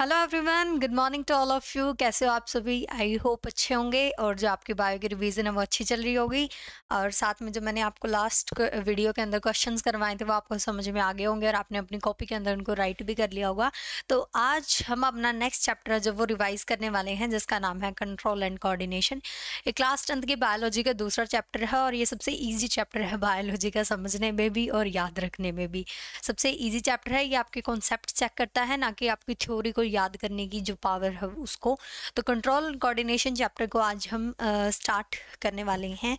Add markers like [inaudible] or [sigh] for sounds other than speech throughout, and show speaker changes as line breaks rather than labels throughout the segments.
Hello everyone good morning to all of you कैसे हो आप सभी आई होप अच्छे होंगे और जो आपकी बायो की रिवीजन है वो अच्छी चल रही होगी और साथ में जो मैंने आपको लास्ट वीडियो के अंदर क्वेश्चंस करवाए थे वो आपको समझ में आ गए होंगे और आपने अपनी कॉपी के अंदर उनको राइट भी कर लिया होगा तो आज हम अपना नेक्स्ट चैप्टर जब जो वो रिवाइज करने वाले हैं जिसका नाम है कंट्रोल एंड कोऑर्डिनेशन ये क्लास टेंथ की बायोलॉजी का दूसरा चैप्टर है और ये सबसे ईजी चैप्टर है बायोलॉजी का समझने में भी और याद रखने में भी सबसे ईजी चैप्टर है ये आपके कॉन्सेप्ट चेक करता है ना कि आपकी थ्योरी को याद करने की जो पावर है उसको तो कंट्रोल कोऑर्डिनेशन चैप्टर को आज हम स्टार्ट करने वाले हैं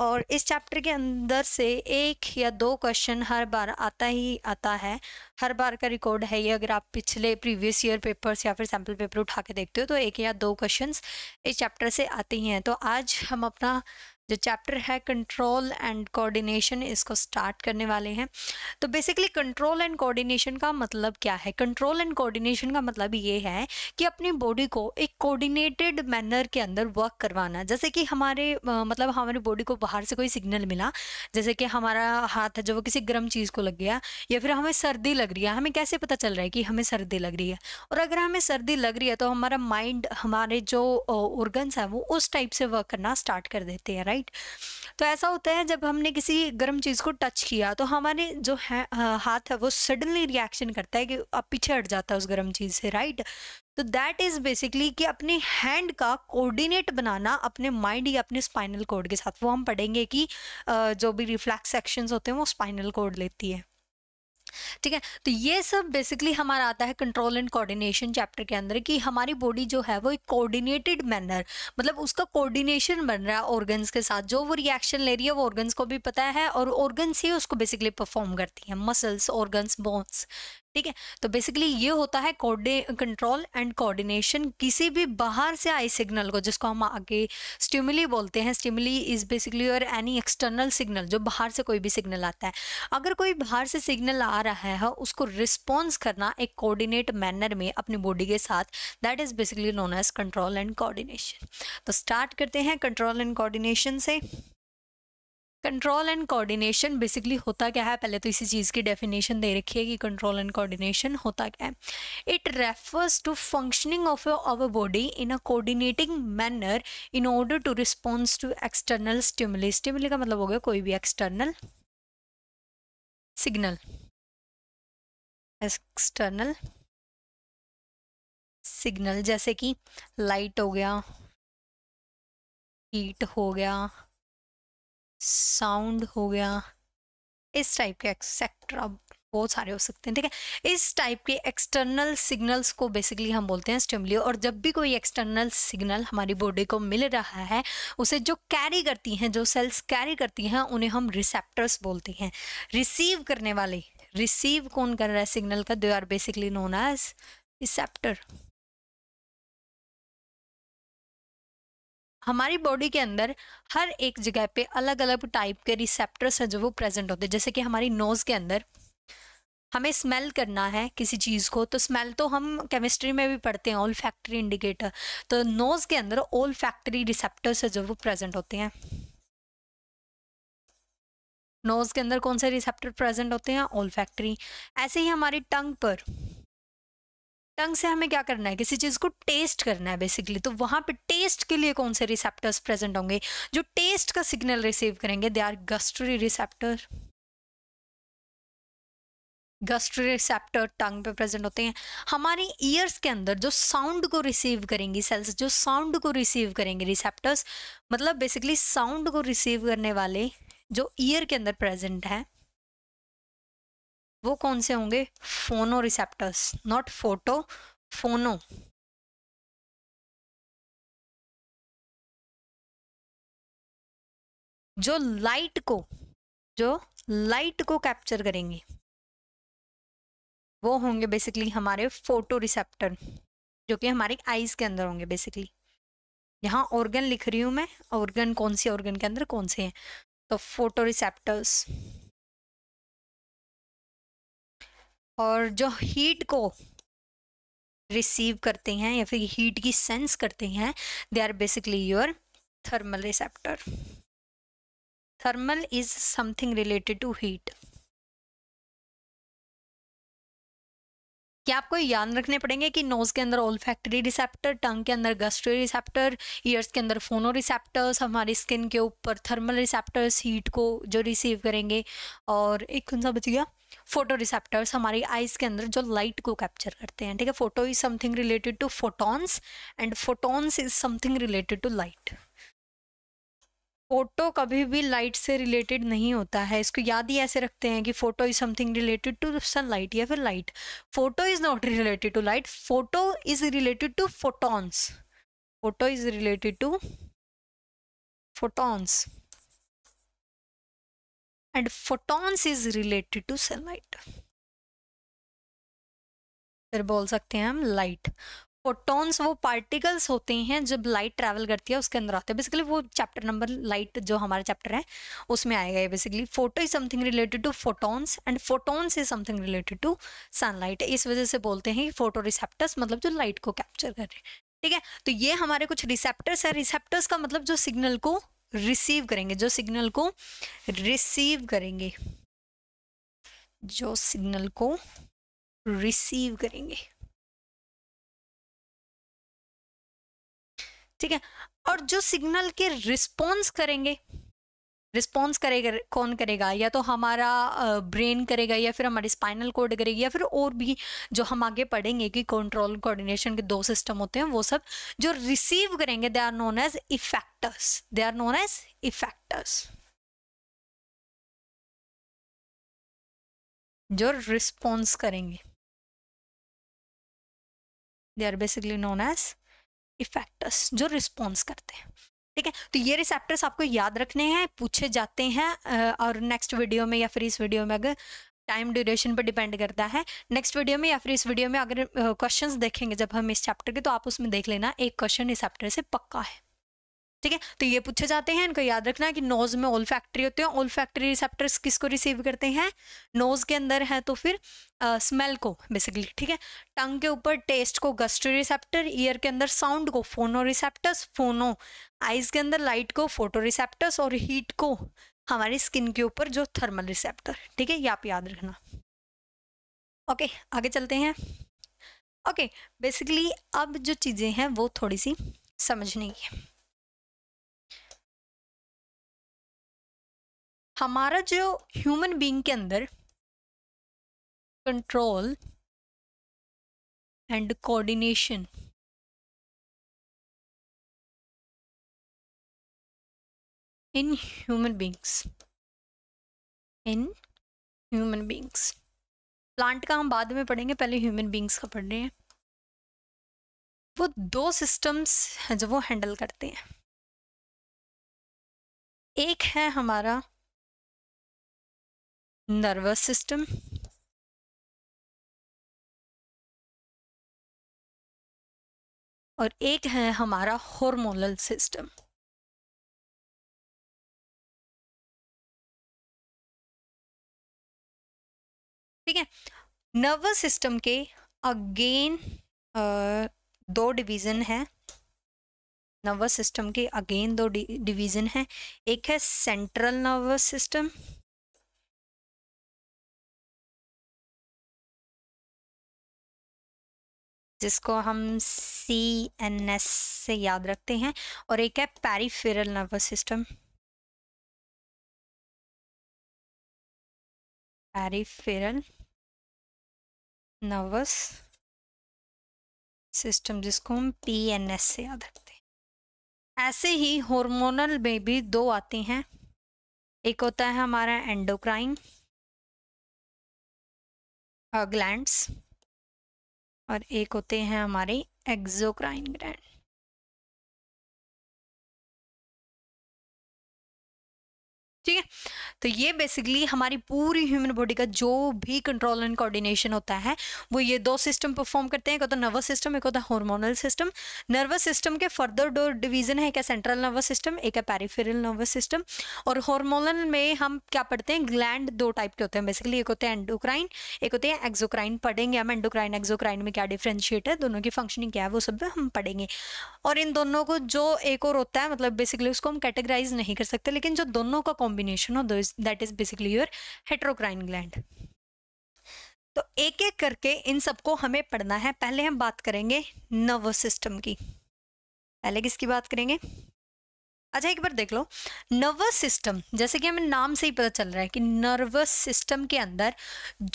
और इस चैप्टर के अंदर से एक या दो क्वेश्चन हर बार आता ही आता है हर बार का रिकॉर्ड है ये अगर आप पिछले प्रीवियस ईयर पेपर्स या फिर सैम्पल पेपर उठा के देखते हो तो एक या दो क्वेश्चंस इस चैप्टर से आते ही हैं तो आज हम अपना जो चैप्टर है कंट्रोल एंड कोऑर्डिनेशन इसको स्टार्ट करने वाले हैं तो बेसिकली कंट्रोल एंड कोऑर्डिनेशन का मतलब क्या है कंट्रोल एंड कोऑर्डिनेशन का मतलब ये है कि अपनी बॉडी को एक कोऑर्डिनेटेड मैनर के अंदर वर्क करवाना जैसे कि हमारे मतलब हमारी बॉडी को बाहर से कोई सिग्नल मिला जैसे कि हमारा हाथ है जो वो किसी गर्म चीज़ को लग गया या फिर हमें सर्दी लग रही है हमें कैसे पता चल रहा है कि हमें सर्दी लग रही है और अगर हमें सर्दी लग रही है तो हमारा माइंड हमारे जो ऑर्गन्स हैं वो उस टाइप से वर्क करना स्टार्ट कर देते हैं राइट राइट तो ऐसा होता है जब हमने किसी गर्म चीज़ को टच किया तो हमारे जो है हाथ है वो सडनली रिएक्शन करता है कि अब पीछे हट जाता है उस गर्म चीज़ से राइट तो दैट इज़ बेसिकली कि अपने हैंड का कोऑर्डिनेट बनाना अपने माइंड या अपने स्पाइनल कोड के साथ वो हम पढ़ेंगे कि जो भी रिफ्लैक्स सेक्शंस होते हैं वो स्पाइनल कोड लेती है ठीक है तो ये सब बेसिकली हमारा आता है कंट्रोल एंड कोऑर्डिनेशन चैप्टर के अंदर कि हमारी बॉडी जो है वो एक कोऑर्डिनेटेड मैनर मतलब उसका कोऑर्डिनेशन बन रहा है ऑर्गन्स के साथ जो वो रिएक्शन ले रही है वो ऑर्गन्स को भी पता है और ऑर्गन्स ही उसको बेसिकली परफॉर्म करती हैं मसल्स ऑर्गन्स बोन्स ठीक है तो बेसिकली ये होता है कंट्रोल एंड कोऑर्डिनेशन किसी भी बाहर से आई सिग्नल को जिसको हम आगे स्टिमुली बोलते हैं स्टिमुली इज़ बेसिकली और एनी एक्सटर्नल सिग्नल जो बाहर से कोई भी सिग्नल आता है अगर कोई बाहर से सिग्नल आ रहा है उसको रिस्पॉन्स करना एक कोऑर्डिनेट मैनर में अपनी बॉडी के साथ that is basically known as control and coordination तो स्टार्ट करते हैं कंट्रोल एंड कोऑर्डिनेशन से कंट्रोल एंड कोऑर्डिनेशन बेसिकली होता क्या है पहले तो इसी चीज़ की डेफिनेशन दे रखी है कि कंट्रोल एंड कोऑर्डिनेशन होता क्या है it refers to functioning of our body in a coordinating manner in order to response to external stimuli stimuli का मतलब हो गया कोई भी एक्सटर्नल सिग्नल
एक्सटर्नल सिग्नल जैसे कि लाइट हो गया हीट हो गया साउंड
हो गया इस टाइप के एक्सेट्रा बहुत सारे हो सकते हैं ठीक है इस टाइप के एक्सटर्नल सिग्नल्स को बेसिकली हम बोलते हैं स्टिमली और जब भी कोई एक्सटर्नल सिग्नल हमारी बॉडी को मिल रहा है उसे जो कैरी करती हैं जो सेल्स कैरी करती हैं उन्हें हम रिसेप्टर्स बोलते हैं रिसीव करने वाले रिसीव कौन कर रहा है सिग्नल का they are basically known as receptor हमारी बॉडी के अंदर हर एक जगह पे अलग अलग टाइप के रिसेप्टर्स हैं जो वो प्रेजेंट होते हैं जैसे कि हमारी नोज़ के अंदर हमें स्मेल करना है किसी चीज़ को तो स्मेल तो हम केमिस्ट्री में भी पढ़ते हैं ओल फैक्ट्री इंडिकेटर तो नोज़ के अंदर ओल फैक्ट्री रिसेप्टर्स है जो वो प्रेजेंट होते हैं नोज़ के अंदर कौन से रिसेप्टर प्रेजेंट होते हैं ओल फैक्ट्री ऐसे ही हमारी टंग पर टंग से हमें क्या करना है किसी चीज़ को टेस्ट करना है बेसिकली तो वहां पे टेस्ट के लिए कौन से रिसेप्टर्स प्रेजेंट होंगे जो टेस्ट का सिग्नल रिसीव करेंगे they are gustatory receptor gustatory receptor tongue पे प्रेजेंट होते हैं हमारे ईयर्स के अंदर जो साउंड को रिसीव करेंगी सेल्स जो साउंड को रिसीव करेंगे रिसेप्टर्स मतलब बेसिकली साउंड को रिसीव करने वाले जो ईयर के अंदर प्रेजेंट हैं वो कौन से होंगे फोनो
रिसेप्टर्स नॉट फोटो फोनो जो लाइट को
जो लाइट को कैप्चर करेंगे वो होंगे बेसिकली हमारे फोटो रिसेप्टर जो कि हमारे आईज के अंदर होंगे बेसिकली यहाँ ऑर्गन लिख रही हूँ मैं ऑर्गन कौन से ऑर्गन के अंदर कौन से हैं तो फोटो
रिसेप्टर्स और जो हीट
को रिसीव करते हैं या फिर हीट की सेंस करते हैं they are basically your thermal receptor thermal is
something related to heat
क्या आपको याद रखने पड़ेंगे कि नोज के अंदर ओल फैक्ट्री रिसेप्टर टंग के अंदर गस्ट्री रिसेप्टर ईयर्स के अंदर फोनो रिसेप्टर्स हमारी स्किन के ऊपर थर्मल रिसेप्टर्स हीट को जो रिसीव करेंगे और एक कौन सा बच गया फोटो रिसेप्टर्स हमारी आइज के अंदर जो लाइट को कैप्चर करते हैं ठीक है photo is something related to photons and photons is something related to light photo कभी भी लाइट से रिलेटेड नहीं होता है इसको याद ही ऐसे रखते हैं कि photo is something related to sunlight या फिर light photo is not related to light photo is related to photons photo is related to photons
and photons is related to sunlight
फिर बोल सकते हैं हम लाइट फोटोन्स वो particles होते हैं जब लाइट ट्रैवल करती है उसके अंदर आते हैं बेसिकली वो चैप्टर नंबर लाइट जो हमारा चैप्टर है उसमें आएगा ये basically photo is something related to photons and photons is something related to sunlight इस वजह से बोलते हैं कि फोटो रिसेप्टर्स मतलब जो लाइट को कैप्चर कर रहे हैं ठीक है तो ये हमारे कुछ रिसेप्टर्स है रिसेप्टर्स का मतलब जो सिग्नल को रिसीव करेंगे जो सिग्नल को रिसीव करेंगे जो सिग्नल को
रिसीव करेंगे
ठीक है और जो सिग्नल के रिस्पॉन्स करेंगे रिस्पॉन्स करेगा कौन करेगा या तो हमारा ब्रेन करेगा या फिर हमारी स्पाइनल कोड करेगी या फिर और भी जो हम आगे पढ़ेंगे कि कंट्रोल कोऑर्डिनेशन के दो सिस्टम होते हैं वो सब जो रिसीव करेंगे they are known as effectors they are known as effectors
जो रिस्पॉन्स करेंगे
they are basically known as effectors जो रिस्पॉन्स करते हैं ठीक है तो ये रिसेप्टर्स आपको याद रखने हैं पूछे जाते हैं और नेक्स्ट वीडियो में या फिर इस वीडियो में अगर टाइम ड्यूरेशन पर डिपेंड करता है नेक्स्ट वीडियो में या फिर इस वीडियो में अगर क्वेश्चंस देखेंगे जब हम इस चैप्टर के तो आप उसमें देख लेना एक क्वेश्चन इस चैप्टर से पक्का है ठीक है तो ये पूछे जाते हैं इनको याद रखना कि नोज में ओल फैक्ट्री होते हैं ओल फैक्ट्री रिसेप्टर्स किसको रिसीव करते हैं नोज के अंदर है तो फिर स्मेल uh, को बेसिकली ठीक है टंग के ऊपर टेस्ट को गस्ट रिसेप्टर ईयर के अंदर साउंड को फोनो रिसेप्टर्स फोनो आइज के अंदर लाइट को फोटो रिसेप्टर्स और हीट को हमारी स्किन के ऊपर जो थर्मल रिसेप्टर ठीक है ये आप याद रखना ओके okay, आगे चलते हैं ओके okay, बेसिकली अब जो चीज़ें हैं वो थोड़ी सी समझने
की है हमारा जो ह्यूमन बीइंग के अंदर control and coordination in human beings in human beings plant का हम बाद में पढ़ेंगे पहले ह्यूमन बींग्स का पढ़ रहे हैं वो दो सिस्टम्स हैं जो वो हैंडल करते हैं एक है हमारा nervous system और एक है हमारा हॉर्मोनल सिस्टम ठीक है नर्वस सिस्टम के
अगेन दो डिवीजन है नर्वस सिस्टम के अगेन दो डिवीजन है एक है सेंट्रल नर्वस सिस्टम
जिसको हम सी एन एस से याद रखते हैं और एक है peripheral nervous system peripheral nervous system जिसको हम पी एन एस से याद रखते
हैं ऐसे ही हॉर्मोनल में भी दो आते हैं एक होता है हमारा
एंडोक्राइन ग्लैंड्स और एक होते हैं हमारे एक्जोक्राइन ग्रैंड ठीक है तो ये
बेसिकली हमारी पूरी ह्यूमन बॉडी का जो भी कंट्रोल एंड कोऑर्डिनेशन होता है वो ये दो सिस्टम परफॉर्म करते हैं एक होता नर्वस सिस्टम एक होता हार्मोनल सिस्टम नर्वस सिस्टम के फर्दर दो डिवीजन है एक है सेंट्रल नर्वस सिस्टम एक है पेरिफेरल नर्वस सिस्टम और हार्मोनल में हम क्या पढ़ते हैं ग्लैंड दो टाइप के होते हैं बेसिकली एक होते हैं एंडोक्राइन एक होते हैं एक्जोक्राइन पढ़ेंगे हम एंडोक्राइन एक्जोक्राइन में क्या डिफ्रेंशिएट है दोनों की फंक्शनिंग क्या है वो सब हम पढ़ेंगे और इन दोनों को जो एक और होता है मतलब बेसिकली उसको हम कैटेगराइज नहीं कर सकते लेकिन जो दोनों का combination of those that is basically your heterocrine gland तो एक एक करके इन सबको हमें पढ़ना है पहले हम बात करेंगे नर्वस सिस्टम की पहले किसकी बात करेंगे अच्छा एक बार देख लो नर्वस सिस्टम जैसे कि हमें नाम से ही पता चल रहा है कि नर्वस सिस्टम के अंदर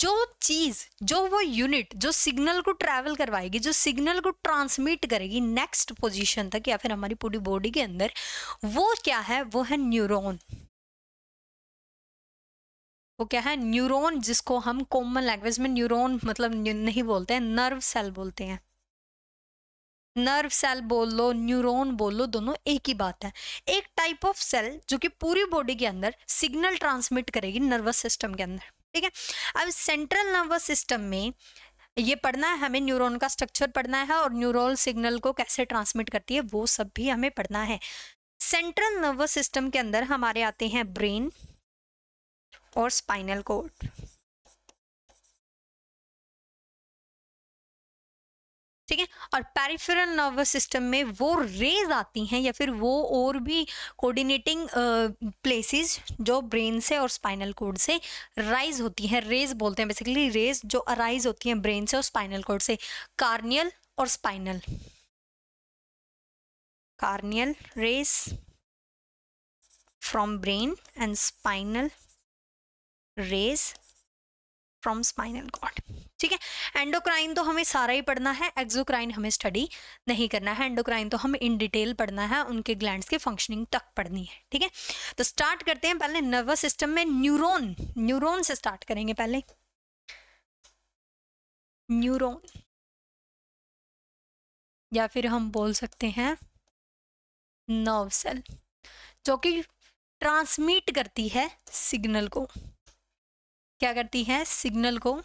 जो चीज़ जो वो यूनिट जो सिग्नल को ट्रैवल करवाएगी जो सिग्नल को ट्रांसमिट करेगी नेक्स्ट पोजीशन तक या फिर हमारी पूरी बॉडी के अंदर वो क्या है वो है न्यूरोन वो क्या है न्यूरोन जिसको हम कॉमन लैंग्वेज में न्यूरोन मतलब नहीं बोलते हैं नर्व सेल बोलते हैं नर्व सेल बोल लो न्यूरोन बोल लो दोनों एक ही बात है एक टाइप ऑफ सेल जो कि पूरी बॉडी के अंदर सिग्नल ट्रांसमिट करेगी नर्वस सिस्टम के अंदर ठीक है अब सेंट्रल नर्वस सिस्टम में ये पढ़ना है हमें न्यूरॉन का स्ट्रक्चर पढ़ना है और न्यूरोन सिग्नल को कैसे ट्रांसमिट करती है वो सब भी हमें पढ़ना है सेंट्रल नर्वस सिस्टम के अंदर हमारे आते हैं ब्रेन
और स्पाइनल कोड
ठीक है और पेरिफेरल नर्वस सिस्टम में वो रेज आती हैं या फिर वो और भी कोऑर्डिनेटिंग प्लेसेस जो ब्रेन से और स्पाइनल कोड से राइज होती हैं रेज बोलते हैं बेसिकली रेज जो अराइज होती हैं ब्रेन से और स्पाइनल कोड से कार्नियल और spinal cranial arise from brain and spinal arise from spinal cord ठीक है एंडोक्राइन तो हमें सारा ही पढ़ना है एक्जोक्राइन हमें स्टडी नहीं करना है एंडोक्राइन तो हमें इन डिटेल पढ़ना है उनके ग्लैंड्स के फंक्शनिंग तक पढ़नी है ठीक है तो स्टार्ट करते हैं पहले नर्वस सिस्टम में न्यूरोन न्यूरोन से स्टार्ट करेंगे पहले न्यूरोन
या फिर हम बोल सकते हैं नर्व सेल जो कि ट्रांसमिट करती है सिग्नल को क्या करती है सिग्नल को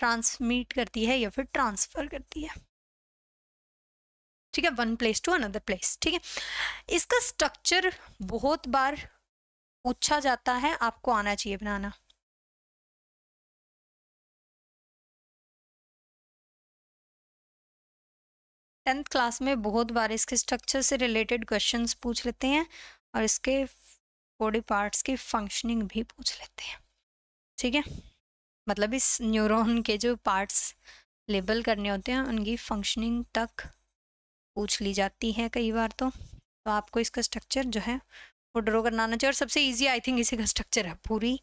ट्रांसमिट
करती है या फिर ट्रांसफर करती है ठीक है one place to another place ठीक है इसका स्ट्रक्चर बहुत बार पूछा जाता
है आपको आना चाहिए बनाना टेंथ क्लास में बहुत बार इसके स्ट्रक्चर
से रिलेटेड क्वेश्चंस पूछ लेते हैं और इसके बॉडी पार्ट्स की फंक्शनिंग भी पूछ लेते हैं ठीक है मतलब इस न्यूरॉन के जो पार्ट्स लेबल करने होते हैं उनकी फंक्शनिंग तक पूछ ली जाती है कई बार तो तो आपको इसका स्ट्रक्चर जो है वो ड्रॉ करना आना चाहिए और सबसे इजी आई थिंक इसी का स्ट्रक्चर है पूरी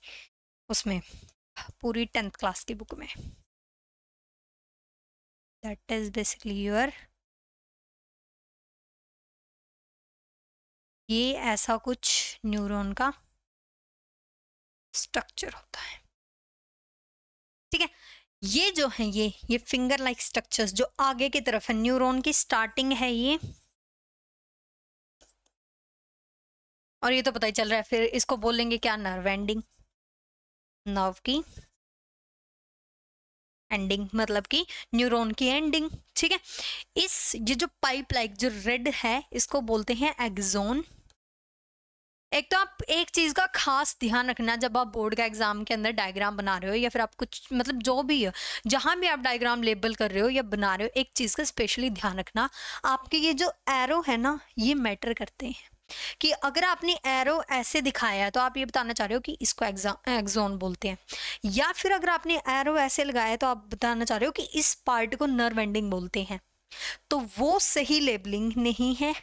उसमें पूरी टेंथ क्लास की बुक में
दैट इज़ बेसिकली योर ये ऐसा कुछ न्यूरॉन का स्ट्रक्चर होता है ठीक है ये जो है ये
ये फिंगर लाइक स्ट्रक्चर्स जो आगे की तरफ है न्यूरॉन की स्टार्टिंग है ये और ये तो पता ही चल रहा है फिर इसको बोलेंगे क्या नर्व एंडिंग नर्व की एंडिंग मतलब कि न्यूरॉन की एंडिंग ठीक है इस ये जो पाइप लाइक जो रेड है इसको बोलते हैं एग्जोन एक तो आप एक चीज का खास ध्यान रखना जब आप बोर्ड का एग्जाम के अंदर डायग्राम बना रहे हो या फिर आप कुछ मतलब जो भी है जहां भी आप डायग्राम लेबल कर रहे हो या बना रहे हो एक चीज का स्पेशली ध्यान रखना आपके ये जो एरो है ना ये मैटर करते हैं कि अगर आपने एरो ऐसे दिखाया है तो आप ये बताना चाह रहे हो कि इसको एग्जाम एग्जोन बोलते हैं या फिर अगर आपने एरो ऐसे लगाया तो आप बताना चाह रहे हो कि इस पार्ट को नर्व एंडिंग बोलते हैं तो वो सही लेबलिंग नहीं है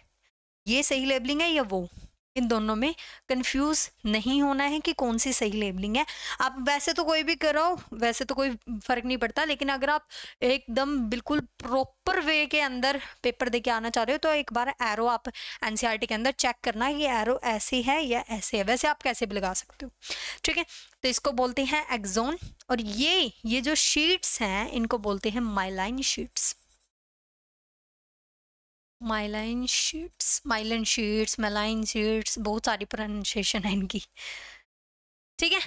ये सही लेबलिंग है या वो इन दोनों में कंफ्यूज नहीं होना है कि कौन सी सही लेबलिंग है आप वैसे तो कोई भी करो वैसे तो कोई फ़र्क नहीं पड़ता लेकिन अगर आप एकदम बिल्कुल प्रॉपर वे के अंदर पेपर दे के आना चाह रहे हो तो एक बार एरो आप एनसीईआरटी e के अंदर चेक करना ये एरो ऐसे है या ऐसे है वैसे आप कैसे भी लगा सकते हो ठीक है तो इसको बोलते हैं एक्जोन और ये ये जो शीट्स हैं इनको बोलते हैं myelin sheaths myelin sheaths myelin sheaths myelin sheaths बहुत सारी प्रोनाउंसिएशन है इनकी ठीक है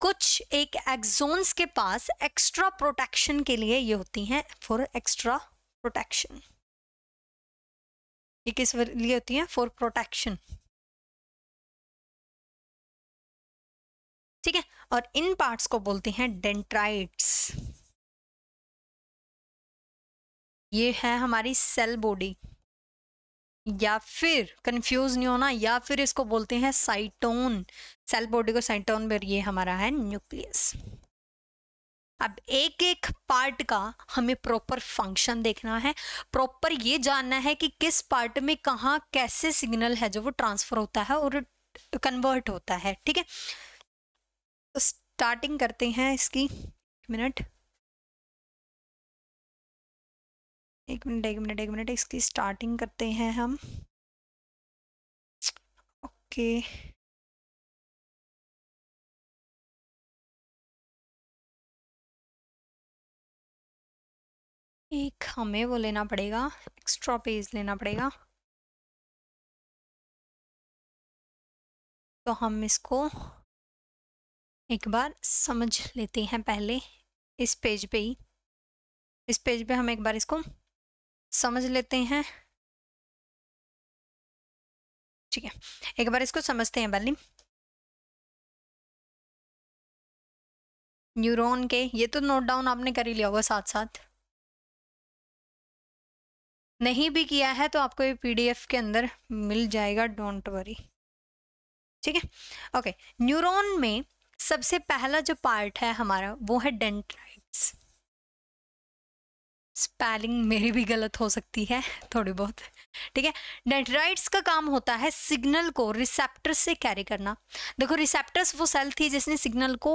कुछ एक एक्सोन्स के पास एक्स्ट्रा प्रोटेक्शन के लिए ये होती हैं फॉर एक्स्ट्रा प्रोटेक्शन ये किस
लिए होती हैं फॉर प्रोटेक्शन ठीक है और इन पार्ट्स को बोलते हैं डेंट्राइट्स
ये है हमारी सेल बॉडी या फिर कंफ्यूज नहीं होना या फिर इसको बोलते हैं साइटोन सेल बॉडी को साइटोन पर ये हमारा है न्यूक्लियस अब एक एक पार्ट का हमें प्रॉपर फंक्शन देखना है प्रॉपर ये जानना है कि किस पार्ट में कहाँ कैसे सिग्नल है जो वो ट्रांसफर होता है और कन्वर्ट होता है ठीक है स्टार्टिंग तो करते हैं इसकी मिनट
एक मिनट एक मिनट एक मिनट इसकी स्टार्टिंग करते हैं हम ओके एक हमें वो लेना पड़ेगा एक्स्ट्रा पेज लेना पड़ेगा तो हम इसको एक बार समझ लेते हैं पहले इस पेज पे ही इस पेज पे हम एक बार इसको समझ लेते हैं ठीक है एक बार इसको समझते हैं बल्ली न्यूरॉन के ये तो नोट डाउन आपने कर ही लिया होगा साथ साथ नहीं भी किया है तो आपको ये पीडीएफ के
अंदर मिल जाएगा डोंट वरी ठीक है ओके न्यूरॉन में सबसे पहला जो पार्ट है हमारा वो है डेंट्राइट्स स्पेलिंग मेरी भी गलत हो सकती है थोड़ी बहुत ठीक है डेंड्राइट्स का काम होता है सिग्नल को रिसेप्टर से कैरी करना देखो रिसेप्टर्स वो सेल थी जिसने सिग्नल को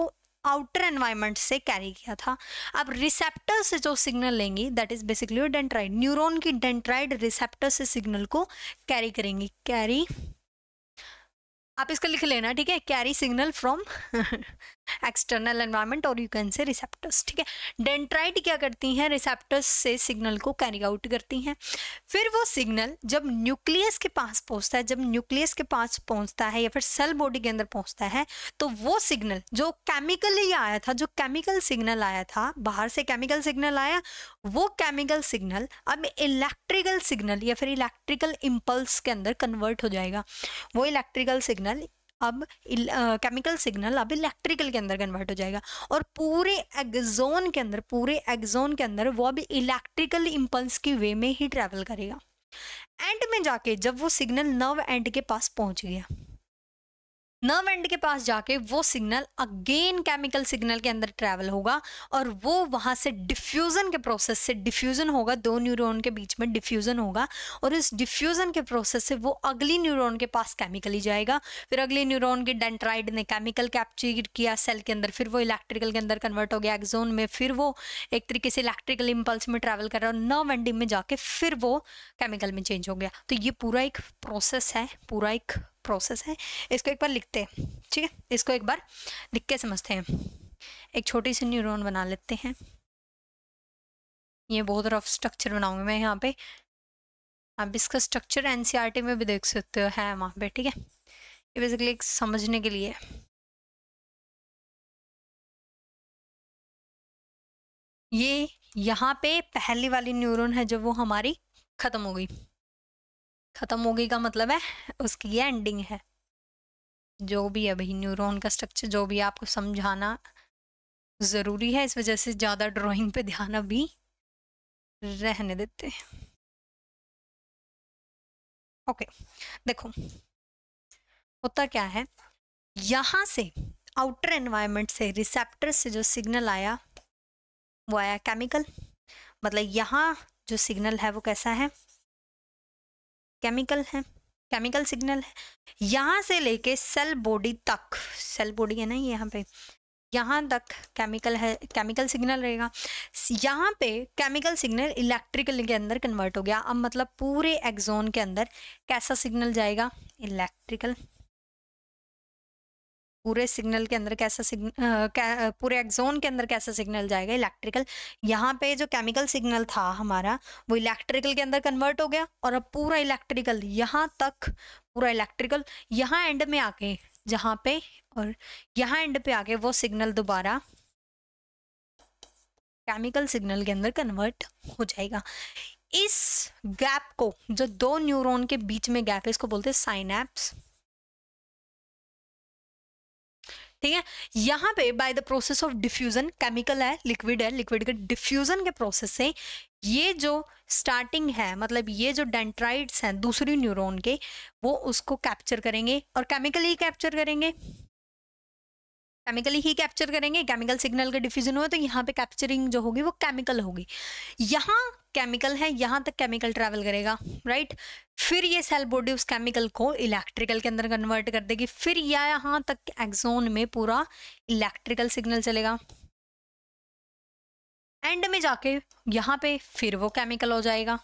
आउटर एनवायरनमेंट से कैरी किया था अब रिसेप्टर से जो सिग्नल लेंगी that is basically dendrite dendrite की डेंट्राइड रिसेप्टर से सिग्नल को कैरी करेंगी कैरी आप इसका लिख लेना ठीक है carry signal from external environment और यू कैन से रिसेप्टर्स ठीक है डेंट्राइट क्या करती हैं रिसेप्टर्स से सिग्नल को कैरी आउट करती हैं फिर वो सिग्नल जब न्यूक्लियस के पास पहुंचता है जब न्यूक्लियस के पास पहुंचता है या फिर सेल बॉडी के अंदर पहुंचता है तो वो सिग्नल जो केमिकली आया था जो केमिकल सिग्नल आया था बाहर से केमिकल सिग्नल आया वो केमिकल सिग्नल अब इलेक्ट्रिकल सिग्नल या फिर इलेक्ट्रिकल इम्पल्स के अंदर कन्वर्ट हो जाएगा वो इलेक्ट्रिकल सिग्नल अब केमिकल सिग्नल अब इलेक्ट्रिकल के अंदर कन्वर्ट हो जाएगा और पूरे एग्जोन के अंदर पूरे एग्जोन के अंदर वो अब इलेक्ट्रिकल इम्पल्स की वे में ही ट्रेवल करेगा एंड में जाके जब वो सिग्नल नर्व एंड के पास पहुंच गया नर्व एंड के पास जाके वो सिग्नल अगेन केमिकल सिग्नल के अंदर ट्रैवल होगा और वो वहाँ से डिफ्यूज़न के प्रोसेस से डिफ्यूज़न होगा दो न्यूरॉन के बीच में डिफ्यूज़न होगा और इस डिफ्यूज़न के प्रोसेस से वो अगली न्यूरॉन के पास केमिकली जाएगा फिर अगले न्यूरॉन के डेंट्राइड ने केमिकल कैप्चर किया सेल के अंदर फिर वो इलेक्ट्रिकल के अंदर कन्वर्ट हो गया एक्जोन में फिर वो एक तरीके से इलेक्ट्रिकल इम्पल्स में ट्रैवल कर रहा है और नर्व एंडिंग में जाके फिर वो केमिकल में चेंज हो गया तो ये पूरा एक प्रोसेस है पूरा एक प्रोसेस है इसको एक बार लिखते हैं ठीक है इसको एक बार लिख के समझते हैं एक छोटी सी न्यूरोन बना लेते हैं ये बहुत रफ स्ट्रक्चर बनाऊंगी मैं यहाँ पे आप इसका स्ट्रक्चर एन e में भी देख सकते हो है वहाँ पे ठीक है ये बेसिकली समझने के लिए
ये यहाँ
पे पहली वाली न्यूरॉन है जब वो हमारी ख़त्म हो गई ख़त्म हो गई का मतलब है उसकी ये एंडिंग है जो भी है भाई न्यूरोन का स्ट्रक्चर जो भी आपको समझाना ज़रूरी है इस वजह से ज़्यादा ड्राइंग पे ध्यान अभी
रहने देते
ओके देखो उत्तर क्या है यहां से आउटर एनवायरनमेंट से रिसेप्टर से जो सिग्नल आया वो आया केमिकल मतलब यहाँ जो सिग्नल है वो कैसा है केमिकल है केमिकल सिग्नल है यहाँ से लेके सेल बॉडी तक सेल बॉडी है ना यहाँ पे यहाँ तक केमिकल है केमिकल सिग्नल रहेगा यहाँ पे केमिकल सिग्नल इलेक्ट्रिकल के अंदर कन्वर्ट हो गया अब मतलब पूरे एक्जोन के अंदर कैसा सिग्नल जाएगा इलेक्ट्रिकल पूरे सिग्नल के अंदर कैसा सिग्नल कै, पूरे एक्जोन के अंदर कैसा सिग्नल जाएगा इलेक्ट्रिकल यहाँ पे जो केमिकल सिग्नल था हमारा वो इलेक्ट्रिकल के अंदर कन्वर्ट हो गया और अब पूरा इलेक्ट्रिकल यहाँ तक पूरा इलेक्ट्रिकल यहाँ एंड में आके जहाँ पे और यहाँ एंड पे आके वो सिग्नल दोबारा केमिकल सिग्नल के अंदर कन्वर्ट हो जाएगा इस गैप को जो दो न्यूरॉन के बीच में गैप है इसको बोलते हैं साइनैप्स ठीक है यहाँ पे by the process of diffusion chemical है लिक्विड है लिक्विड के डिफ्यूजन के प्रोसेस से ये जो स्टार्टिंग है मतलब ये जो डेंट्राइड्स हैं दूसरी न्यूरॉन के वो उसको कैप्चर करेंगे और केमिकली कैप्चर करेंगे केमिकली ही कैप्चर करेंगे केमिकल सिग्नल का डिफ्यूजन हुआ तो यहाँ पे कैप्चरिंग जो होगी वो केमिकल होगी यहाँ केमिकल है यहाँ तक केमिकल ट्रैवल करेगा राइट फिर ये सेल बॉडी उस केमिकल को इलेक्ट्रिकल के अंदर कन्वर्ट कर देगी फिर यह यहाँ तक एक्जोन में पूरा इलेक्ट्रिकल सिग्नल चलेगा एंड में जाके यहाँ पे फिर वो केमिकल हो जाएगा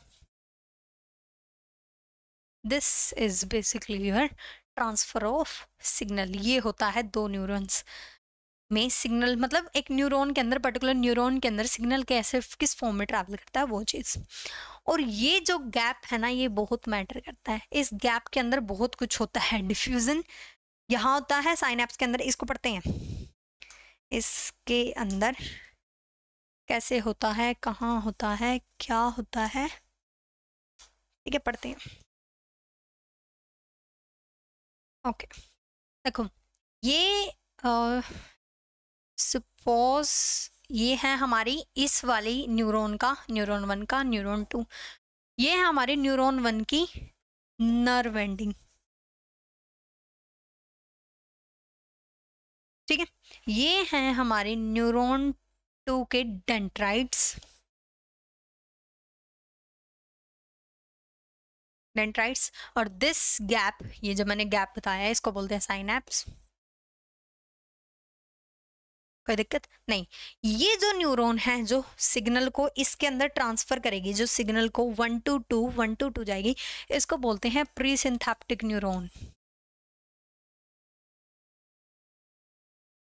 this is basically your transfer of signal ये होता है दो न्यूरॉन्स में सिग्नल मतलब एक न्यूरॉन के अंदर पर्टिकुलर न्यूरॉन के अंदर सिग्नल कैसे किस फॉर्म में ट्रैवल करता है वो चीज़ और ये जो गैप है ना ये बहुत मैटर करता है इस गैप के अंदर बहुत कुछ होता है डिफ्यूज़न यहाँ होता है साइन के अंदर इसको पढ़ते हैं इसके अंदर कैसे होता है कहाँ
होता है क्या होता है ठीक है पढ़ते हैं ओके देखो ये
सपोज ये है हमारी इस वाली न्यूरॉन का न्यूरॉन वन का न्यूरॉन टू ये है हमारे न्यूरॉन वन की
नर्व एंडिंग ठीक है ये है हमारे न्यूरॉन टू के डेंट्राइड्स डेंट्राइट्स और
दिस गैप ये जो मैंने गैप बताया है इसको बोलते हैं साइनैप्स कोई दिक्कत नहीं ये जो न्यूरॉन है जो सिग्नल को इसके अंदर ट्रांसफर करेगी जो सिग्नल को one to two one to two जाएगी इसको बोलते हैं 
presynaptic neuron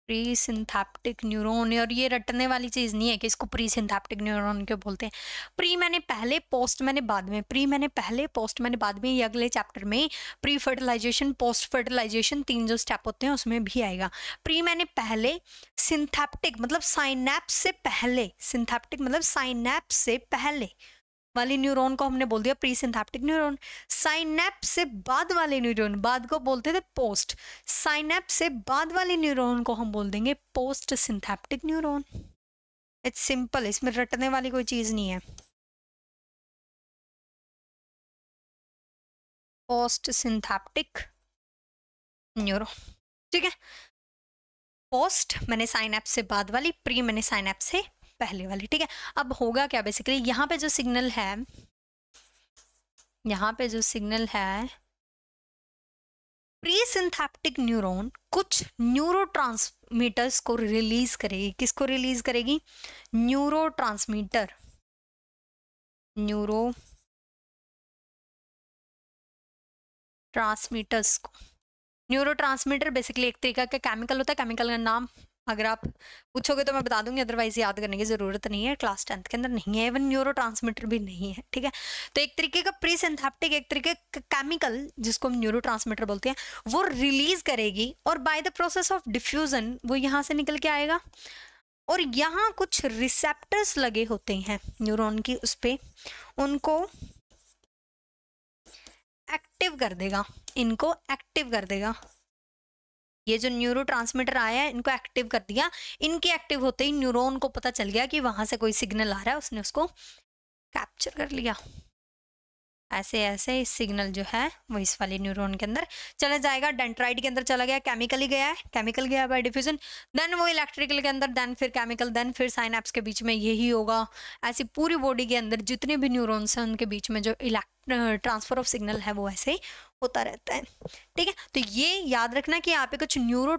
presynaptic neuron और ये रटने वाली चीज़ नहीं है कि इसको प्री सिंथेप्टिक न्यूरोन क्यों बोलते हैं प्री मैंने पहले पोस्ट मैंने बाद में प्री मैंने पहले पोस्ट मैंने बाद में ये अगले चैप्टर में प्री फर्टिलाइजेशन पोस्ट फर्टिलाइजेशन तीन जो स्टेप होते हैं उसमें भी आएगा प्री मैंने पहले सिंथेप्टिक मतलब साइनैप से पहले सिंथेप्टिक मतलब साइनैप से पहले वाले न्यूरॉन को हमने बोल दिया प्री सिंथेप्टिक न्यूरोन साइनेप से बाद वाले न्यूरॉन बाद को बोलते थे पोस्ट साइनेप से बाद वाले न्यूरॉन को हम बोल देंगे postsynaptic neuron it's simple इसमें रटने वाली कोई चीज़ नहीं है पोस्ट सिंथेप्टिक न्यूरॉन ठीक है पोस्ट मैंने साइनैप से बाद वाली प्री मैंने साइनैप से पहले वाली ठीक है अब होगा क्या बेसिकली यहाँ पे जो सिग्नल है यहाँ पे जो सिग्नल है प्री सिंथेप्टिक न्यूरोन कुछ न्यूरो ट्रांसमीटर्स को रिलीज करेगी किसको रिलीज करेगी न्यूरो ट्रांसमीटर न्यूरो ट्रांसमीटर्स को न्यूरो ट्रांसमीटर बेसिकली एक तरीका का केमिकल होता है केमिकल का नाम अगर आप पूछोगे तो मैं बता दूंगी अदरवाइज याद करने की ज़रूरत नहीं है क्लास टेंथ के अंदर नहीं है इवन न्यूरो भी नहीं है ठीक है तो एक तरीके का प्री सिंथेप्टिक एक तरीके का केमिकल जिसको हम न्यूरो बोलते हैं वो रिलीज करेगी और by the process of diffusion वो यहाँ से निकल के आएगा और यहाँ कुछ रिसेप्टर्स लगे होते हैं न्यूरोन की उस पर उनको एक्टिव कर देगा इनको एक्टिव कर देगा ये जो न्यूरो ट्रांसमीटर आया है इनको एक्टिव कर दिया इनके एक्टिव होते ही न्यूरोन को पता चल गया कि वहां से कोई सिग्नल आ रहा है उसने उसको कैप्चर कर लिया ऐसे ऐसे इस सिग्नल जो है वो इस वाले न्यूरॉन के अंदर चला जाएगा डेंट्राइड के अंदर चला गया केमिकल ही गया है केमिकल गया बाय डिफ्यूजन देन वो इलेक्ट्रिकल के अंदर देन फिर केमिकल देन फिर साइनैप्स के बीच में यही होगा ऐसी पूरी बॉडी के अंदर जितने भी न्यूरॉन्स हैं उनके बीच में जो इलेक्ट ट्रांसफ़र ऑफ सिग्नल है वो ऐसे ही होता रहता है ठीक है तो ये याद रखना कि यहाँ पे कुछ न्यूरो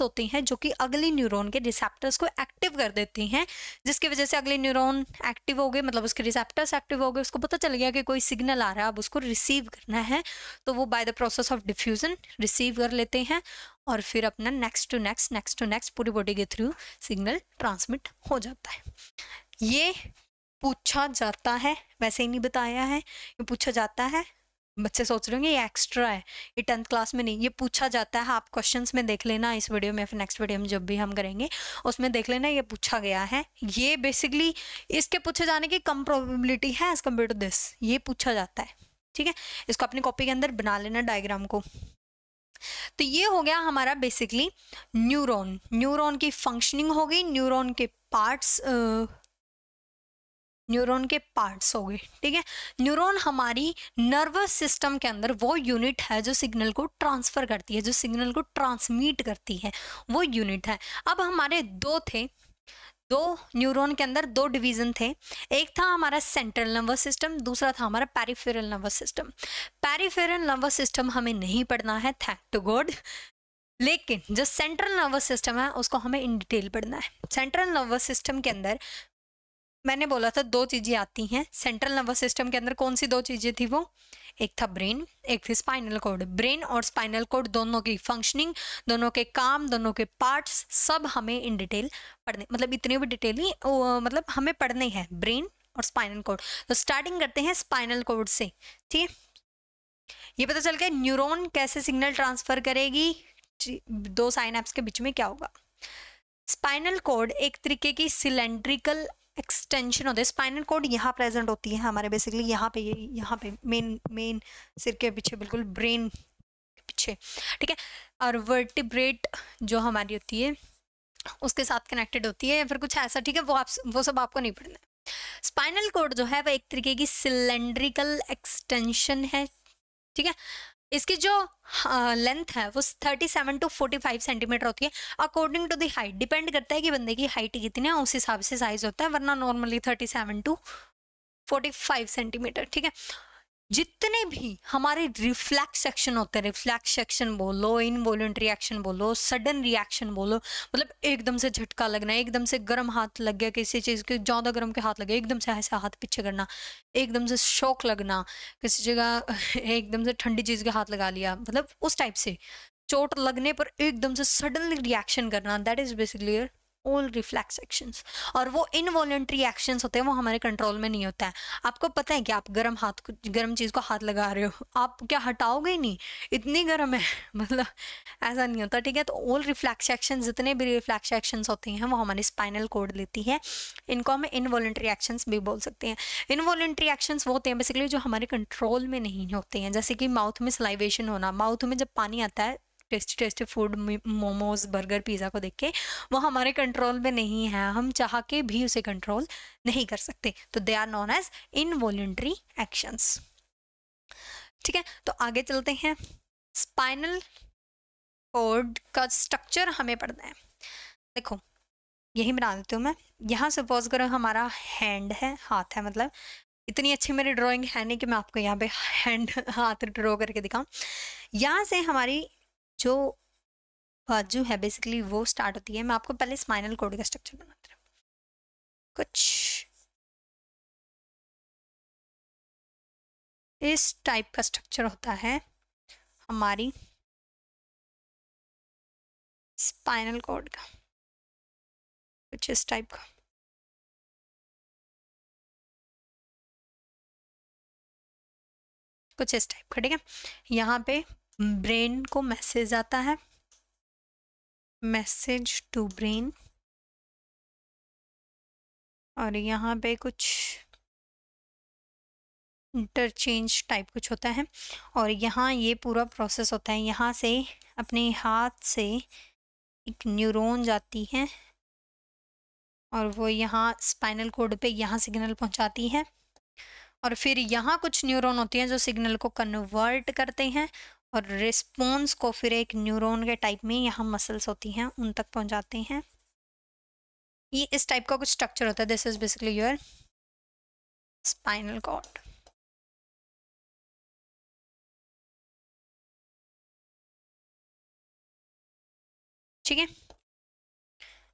होते हैं जो कि अगली न्यूरोन के रिसेप्टर्स को एक्टिव कर देती हैं जिसकी वजह से अगले न्यूरोन एक्टिव हो गए मतलब उसके रिसेप्टर्स एक्टिव हो गए उसको पता चल गया कि कोई सिग्नल आ रहा है अब उसको रिसीव करना है तो वो by the process of diffusion receive कर लेते हैं और फिर अपना next to next next to next पूरी बॉडी के थ्रू सिग्नल ट्रांसमिट हो जाता है ये पूछा जाता है वैसे ही नहीं बताया है ये पूछा जाता है बच्चे सोच रहे होंगे ये एक्स्ट्रा है ये टेंथ क्लास में नहीं ये पूछा जाता है आप क्वेश्चन में देख लेना इस वीडियो में फिर नेक्स्ट वीडियो में जब भी हम करेंगे उसमें देख लेना ये पूछा गया है ये बेसिकली इसके पूछे जाने की कम प्रोबेबिलिटी है एज कम्पेयर टू दिस ये पूछा जाता है ठीक है इसको अपनी कॉपी के अंदर बना लेना डायग्राम को तो ये हो गया हमारा बेसिकली न्यूरोन न्यूरोन की फंक्शनिंग हो गई न्यूरोन के पार्ट्स न्यूरॉन के पार्ट्स हो गए ठीक है न्यूरॉन हमारी नर्वस सिस्टम के अंदर वो यूनिट है जो सिग्नल को ट्रांसफ़र करती है जो सिग्नल को ट्रांसमीट करती है वो यूनिट है अब हमारे दो थे दो न्यूरॉन के अंदर दो डिवीज़न थे एक था हमारा सेंट्रल नर्वस सिस्टम दूसरा था हमारा peripheral nervous system peripheral nervous system हमें नहीं पढ़ना है थैंक टू गॉड लेकिन जो सेंट्रल नर्वस सिस्टम है उसको हमें इन डिटेल पढ़ना है सेंट्रल नर्वस सिस्टम के अंदर मैंने बोला था दो चीज़ें आती हैं सेंट्रल नर्वस सिस्टम के अंदर कौन सी दो चीज़ें थी वो एक था ब्रेन एक थी स्पाइनल कोड ब्रेन और स्पाइनल कोड दोनों की फंक्शनिंग दोनों के काम दोनों के पार्ट्स सब हमें इन डिटेल पढ़ने मतलब इतने भी ही मतलब हमें पढ़ने हैं ब्रेन और स्पाइनल कोड तो स्टार्टिंग करते हैं स्पाइनल कोड से ठीक है ये पता चल गया न्यूरोन कैसे सिग्नल ट्रांसफर करेगी दो साइन के बीच में क्या होगा स्पाइनल कोड एक तरीके की सिलेंड्रिकल एक्सटेंशन होता है स्पाइनल कोड यहाँ प्रेजेंट होती है हमारे बेसिकली यहाँ पे ये यहाँ पे मेन मेन सिर के पीछे बिल्कुल ब्रेन पीछे ठीक है और वर्टिब्रेट जो हमारी होती है उसके साथ कनेक्टेड होती है या फिर कुछ ऐसा ठीक है वो आप वो सब आपको नहीं पढ़ना स्पाइनल कोड जो है वह एक तरीके की सिलेंड्रिकल एक्सटेंशन है ठीक है इसकी जो लेंथ हाँ, है वो 37 टू 45 सेंटीमीटर होती है according to the height depend करता है कि बंदे की हाइट कितनी है उस हिसाब से साइज होता है वरना नॉर्मली 37 टू 45 सेंटीमीटर ठीक है जितने भी हमारे रिफ्लैक्स एक्शन होते हैं रिफ्लैक्स एक्शन बोलो इनवॉलेंट्री एक्शन बोलो सडन रिएक्शन बोलो मतलब एकदम से झटका लगना एकदम से गर्म हाथ लग गया किसी चीज़ के ज़्यादा गर्म के हाथ लगे एकदम से ऐसा हाथ पीछे करना एकदम से शौक लगना किसी जगह [laughs] एकदम से ठंडी चीज़ के हाथ लगा लिया मतलब उस टाइप से चोट लगने पर एकदम से सडनली रिएक्शन करना that is basically all reflex actions और वो इनवॉलेंट्री एक्शंस होते हैं वो हमारे कंट्रोल में नहीं होता है आपको पता है कि आप गर्म हाथ को गर्म चीज़ को हाथ लगा रहे हो आप क्या हटाओगे ही नहीं इतनी गर्म है [laughs] मतलब ऐसा नहीं होता ठीक है तो ऑल रिफ्लैक्स एक्शन जितने भी रिफ्लैक्स एक्शन होते हैं वो हमारे स्पाइनल कोड लेती है इनको हम इनवॉलेंट्री एक्शंस भी बोल सकते हैं इनवॉलेंट्री एक्शंस वो होते हैं बेसिकली जो हमारे कंट्रोल में नहीं होते हैं जैसे कि माउथ में स्लाइवेशन होना माउथ में जब पानी आता है tasty tasty food momos burger pizza को देख के वो हमारे कंट्रोल में नहीं है हम चाह के भी उसे कंट्रोल नहीं कर सकते तो they are known as involuntary actions ठीक है तो आगे चलते हैं स्पाइनल कोड का स्ट्रक्चर हमें पढ़ना है देखो यही बना देती हूँ मैं यहाँ सपोज करो हमारा हैंड है हाथ है मतलब इतनी अच्छी मेरी ड्राइंग है नहीं कि मैं आपको यहाँ पे हैंड हाथ ड्रॉ करके दिखाऊँ यहाँ से हमारी जो बाजू हाँ, है बेसिकली वो स्टार्ट होती है मैं आपको पहले स्पाइनल कोड का स्ट्रक्चर बनाती हूँ
कुछ इस टाइप का स्ट्रक्चर होता है हमारी स्पाइनल कोड का कुछ इस टाइप का कुछ इस टाइप का ठीक है यहाँ पे ब्रेन को मैसेज आता है मैसेज टू ब्रेन और यहाँ पे कुछ
इंटरचेंज टाइप कुछ होता है और यहाँ ये पूरा प्रोसेस होता है यहाँ से अपने हाथ से एक न्यूरॉन जाती है और वो यहाँ स्पाइनल कोड पे यहाँ सिग्नल पहुँचाती है और फिर यहाँ कुछ न्यूरॉन होती हैं जो सिग्नल को कन्वर्ट करते हैं और रिस्पॉन्स को फिर एक न्यूरॉन के टाइप में यहाँ मसल्स होती हैं उन तक पहुँचाते हैं ये इस टाइप का कुछ स्ट्रक्चर होता है this is basically your
spinal cord ठीक है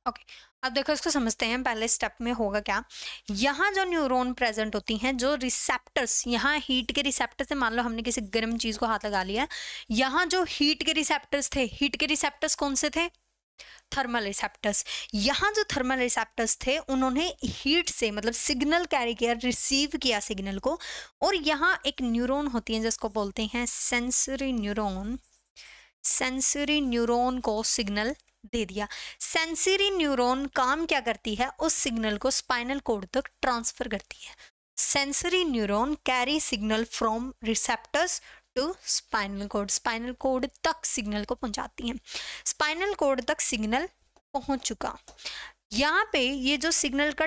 ओके अब देखो इसको समझते हैं पहले स्टेप में होगा क्या यहाँ जो न्यूरॉन प्रेजेंट होती हैं जो रिसेप्टर्स यहाँ हीट के रिसेप्टर से मान लो हमने किसी गर्म चीज़ को हाथ लगा लिया यहाँ जो हीट के रिसेप्टर्स थे हीट के रिसेप्टर्स कौन से थे थर्मल रिसेप्टर्स यहाँ जो थर्मल रिसेप्टर्स थे उन्होंने हीट से मतलब सिग्नल कैरी किया रिसीव किया सिग्नल को और यहाँ एक न्यूरोन होती है जिसको बोलते हैं सेंसरी न्यूरोन सेंसरी न्यूरोन को सिग्नल दे दिया सेंसरी न्यूरॉन काम क्या करती है उस सिग्नल को स्पाइनल कोड तक ट्रांसफर करती है sensory neuron carry signal from receptors to spinal cord spinal cord तक सिग्नल को पहुंचाती हैं स्पाइनल कोड तक सिग्नल पहुंच चुका यहाँ पे ये जो सिग्नल का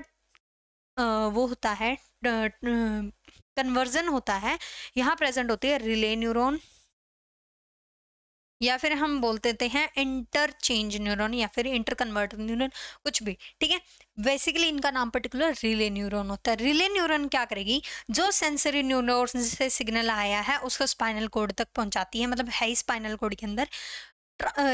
वो होता है कन्वर्जन होता है यहाँ प्रेजेंट होती है रिले न्यूरॉन या फिर हम बोलते थे हैं इंटरचेंज न्यूरॉन या फिर इंटर कन्वर्ट न्यूरॉन कुछ भी ठीक है बेसिकली इनका नाम पर्टिकुलर रिले न्यूरॉन होता है रिले न्यूरॉन क्या करेगी जो सेंसरी न्यूरॉन से सिग्नल आया है उसको स्पाइनल कोड तक पहुंचाती है मतलब है स्पाइनल कोड के अंदर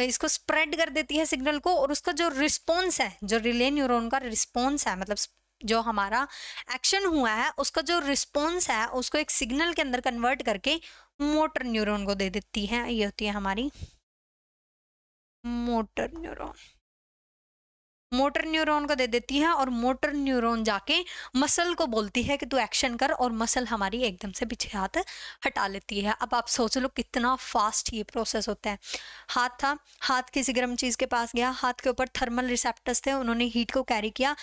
इसको स्प्रेड कर देती है सिग्नल को और उसका जो रिस्पॉन्स है जो रिले न्यूरोन का रिस्पॉन्स है मतलब जो हमारा एक्शन हुआ है उसका जो रिस्पॉन्स है उसको एक सिग्नल के अंदर कन्वर्ट करके मोटर न्यूरॉन को दे देती है ये होती है हमारी मोटर न्यूरॉन मोटर न्यूरॉन को दे देती है और मोटर न्यूरॉन जाके मसल को बोलती है कि तू एक्शन कर और मसल हमारी एकदम से पीछे हाथ हटा लेती है अब आप सोच लो कितना फास्ट ये प्रोसेस होता है हाथ था हाथ किसी गर्म चीज़ के पास गया हाथ के ऊपर थर्मल रिसेप्टर्स थे उन्होंने हीट को कैरी किया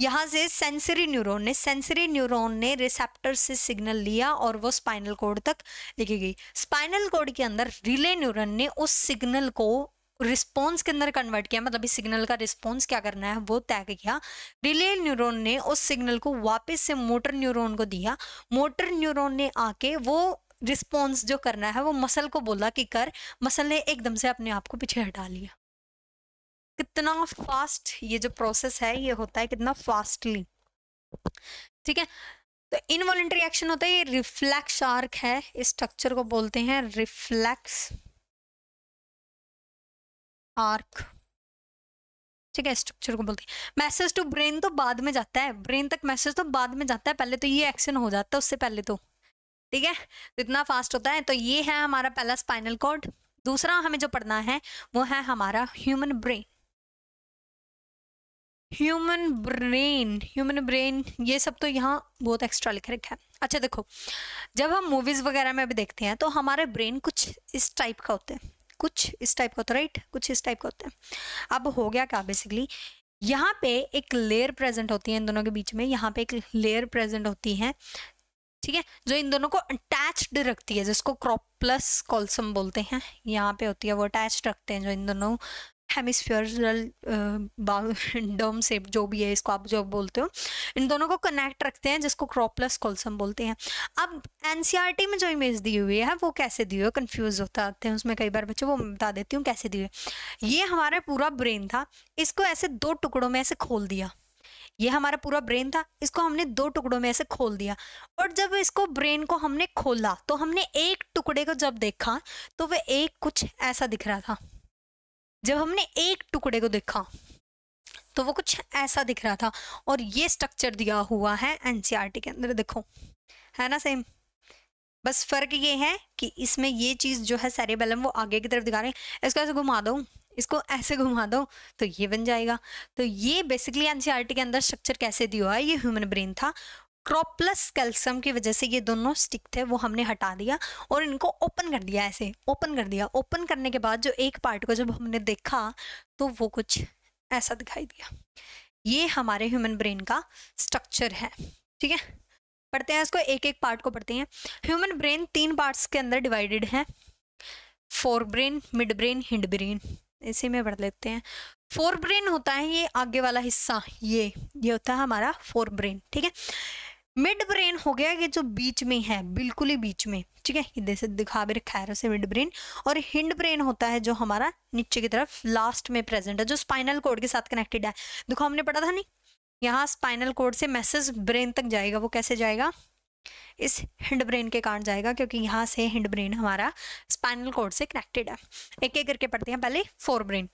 यहाँ से सेंसरी न्यूरोन ने सेंसरी न्यूरोन ने रिसेप्टर से सिग्नल लिया और वो स्पाइनल कोड तक लिखी गई स्पाइनल कोड के अंदर रिले न्यूरॉन ने उस सिग्नल को रिस्पॉन्स के अंदर कन्वर्ट किया मतलब इस सिग्नल का रिस्पॉन्स क्या करना है वो तय किया रिले न्यूरोन ने उस सिग्नल को वापस से मोटर न्यूरोन को दिया मोटर न्यूरोन ने आके वो रिस्पॉन्स जो करना है वो मसल को बोला कि कर मसल ने एकदम से अपने आप को पीछे हटा लिया कितना फास्ट ये जो प्रोसेस है ये होता है कितना फास्टली ठीक है तो इनवॉलेंट्री एक्शन होता है ये रिफ्लैक्स आर्क है इस स्ट्रक्चर को बोलते हैं
रिफ्लैक्स आर्क
ठीक है स्ट्रक्चर को बोलते हैं मैसेज टू तो ब्रेन तो बाद में जाता है ब्रेन तक मैसेज तो बाद में जाता है पहले तो ये एक्शन हो जाता है उससे पहले तो ठीक है तो इतना फास्ट होता है तो ये है हमारा पहला स्पाइनल कॉर्ड दूसरा हमें जो पढ़ना है वो है हमारा human brain human brain human brain ये सब तो यहाँ बहुत एक्स्ट्रा लिख रखा है अच्छा देखो जब हम मूवीज़ वगैरह में भी देखते हैं तो हमारे ब्रेन कुछ इस टाइप का होते हैं कुछ इस टाइप का होता है राइट कुछ इस टाइप का होता है अब हो गया क्या बेसिकली यहाँ पे एक लेयर प्रेजेंट होती है इन दोनों के बीच में यहाँ पे एक लेयर प्रेजेंट होती है ठीक है जो इन दोनों को अटैच्ड रखती है जिसको क्रॉप प्लस कॉल्सम बोलते हैं यहाँ पे होती है वो अटैच रखते हैं जो इन दोनों हेमिस्फियरल डोम uh, [laughs] से जो भी है इसको आप जो बोलते हो इन दोनों को कनेक्ट रखते हैं जिसको क्रॉपलस कोल्सम बोलते हैं अब एनसीईआरटी e में जो इमेज दी हुई है वो कैसे दी हुई है कन्फ्यूज होता आते हैं उसमें कई बार बच्चों वो बता देती हूँ कैसे दी हुई है ये हमारा पूरा ब्रेन था इसको ऐसे दो टुकड़ों में ऐसे खोल दिया ये हमारा पूरा ब्रेन था इसको हमने दो टुकड़ों में ऐसे खोल दिया और जब इसको ब्रेन को हमने खोला तो हमने एक टुकड़े को जब देखा तो वह एक कुछ ऐसा दिख रहा था जब हमने एक टुकड़े को देखा तो वो कुछ ऐसा दिख रहा था और ये स्ट्रक्चर दिया हुआ है एनसीईआरटी e के अंदर देखो है ना सेम बस फर्क ये है कि इसमें ये चीज़ जो है सेरेबेलम वो आगे की तरफ दिखा रहे हैं इसको ऐसे घुमा दो इसको ऐसे घुमा दो तो ये बन जाएगा तो ये बेसिकली एनसीईआरटी e के अंदर स्ट्रक्चर कैसे दिया हुआ है ये ह्यूमन ब्रेन था क्रॉप प्लस कैल्शियम की वजह से ये दोनों स्टिक थे वो हमने हटा दिया और इनको ओपन कर दिया ऐसे ओपन कर दिया ओपन करने के बाद जो एक पार्ट को जब हमने देखा तो वो कुछ ऐसा दिखाई दिया ये हमारे ह्यूमन ब्रेन का स्ट्रक्चर है ठीक है पढ़ते हैं इसको एक एक पार्ट को पढ़ते हैं ह्यूमन ब्रेन तीन पार्ट्स के अंदर डिवाइडेड है forebrain midbrain hindbrain इसे में पढ़ लेते हैं फोर ब्रेन होता है ये आगे वाला हिस्सा ये ये होता है हमारा फोर ब्रेन ठीक है मिड ब्रेन हो गया ये जो बीच में है बिल्कुल ही बीच में ठीक है इधर से दिखा भी रखा है मिड ब्रेन और हिंड ब्रेन होता है जो हमारा नीचे की तरफ लास्ट में प्रेजेंट है जो स्पाइनल कोड के साथ कनेक्टेड है देखो हमने पढ़ा था नहीं यहाँ स्पाइनल कोड से मैसेज ब्रेन तक जाएगा वो कैसे जाएगा इस हिंड ब्रेन के कारण जाएगा क्योंकि यहाँ से हिंड ब्रेन हमारा स्पाइनल कोड से कनेक्टेड है एक एक करके पढ़ते हैं पहले फोर ब्रेन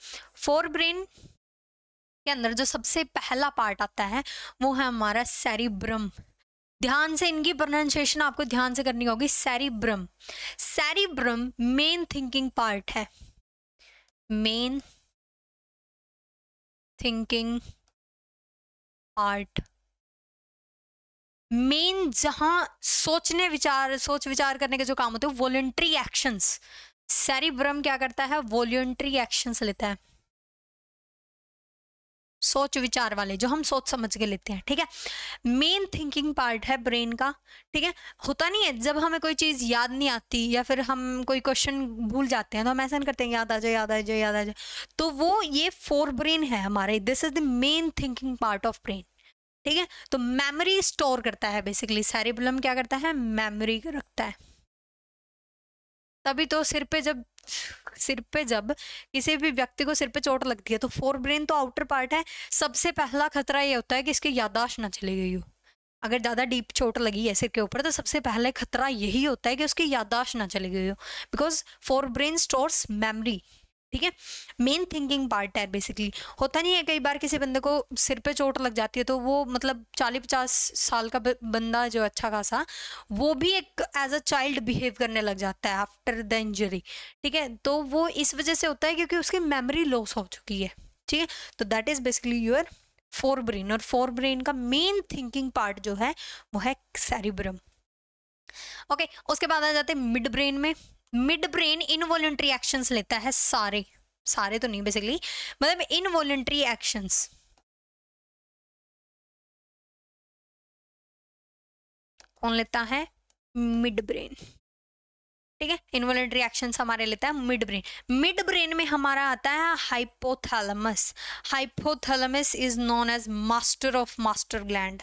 फोर ब्रेन के अंदर जो सबसे पहला पार्ट आता है वो है हमारा सेरिब्रम ध्यान से इनकी प्रोनाउंसिएशन आपको ध्यान से करनी होगी cerebrum cerebrum main thinking part है मेन
थिंकिंग पार्ट
मेन जहां सोचने विचार सोच विचार करने के जो काम होते हैं वॉलेंट्री एक्शंस सेरिब्रम क्या करता है वॉलेंट्री एक्शंस लेता है सोच विचार वाले जो हम सोच समझ के लेते हैं ठीक है मेन थिंकिंग पार्ट है ब्रेन का ठीक है होता नहीं है जब हमें कोई चीज़ याद नहीं आती या फिर हम कोई क्वेश्चन भूल जाते हैं तो हम ऐसा नहीं करते हैं याद आ जाए याद आ जाए याद आ जाए तो वो ये फोर ब्रेन है हमारे this is the main thinking part of brain ठीक है तो मेमोरी स्टोर करता है बेसिकली सैरिबुलम क्या करता है मेमोरी रखता है तभी तो सिर पे जब सिर पे जब किसी भी व्यक्ति को सिर पे चोट लगती है तो फोर ब्रेन तो आउटर पार्ट है सबसे पहला खतरा ये होता है कि इसकी यादाश्त ना चली गई हो अगर ज़्यादा डीप चोट लगी है सिर के ऊपर तो सबसे पहले खतरा यही होता है कि उसकी यादाश्त ना चली गई हो because forebrain stores memory ठीक है मेन थिंकिंग पार्ट है बेसिकली होता नहीं है कई बार किसी बंदे को सिर पे चोट लग जाती है तो वो मतलब चालीस पचास साल का बंदा जो अच्छा खासा वो भी एक एज अ चाइल्ड बिहेव करने लग जाता है आफ्टर द इंजरी ठीक है तो वो इस वजह से होता है क्योंकि उसकी मेमोरी लॉस हो चुकी है ठीक है तो that is basically your forebrain और फोर ब्रेन का मेन थिंकिंग पार्ट जो है वो है सेरिब्रम ओके okay, उसके बाद आ जाते हैं मिड ब्रेन में मिड ब्रेन इनवॉलेंट्री एक्शंस लेता है सारे सारे तो नहीं बेसिकली मतलब इनवॉलेंट्री एक्शंस कौन लेता है मिड ब्रेन ठीक है इनवॉलेंट्री एक्शन हमारे लेता है मिड ब्रेन मिड ब्रेन में हमारा आता है hypothalamus hypothalamus is known as master of master gland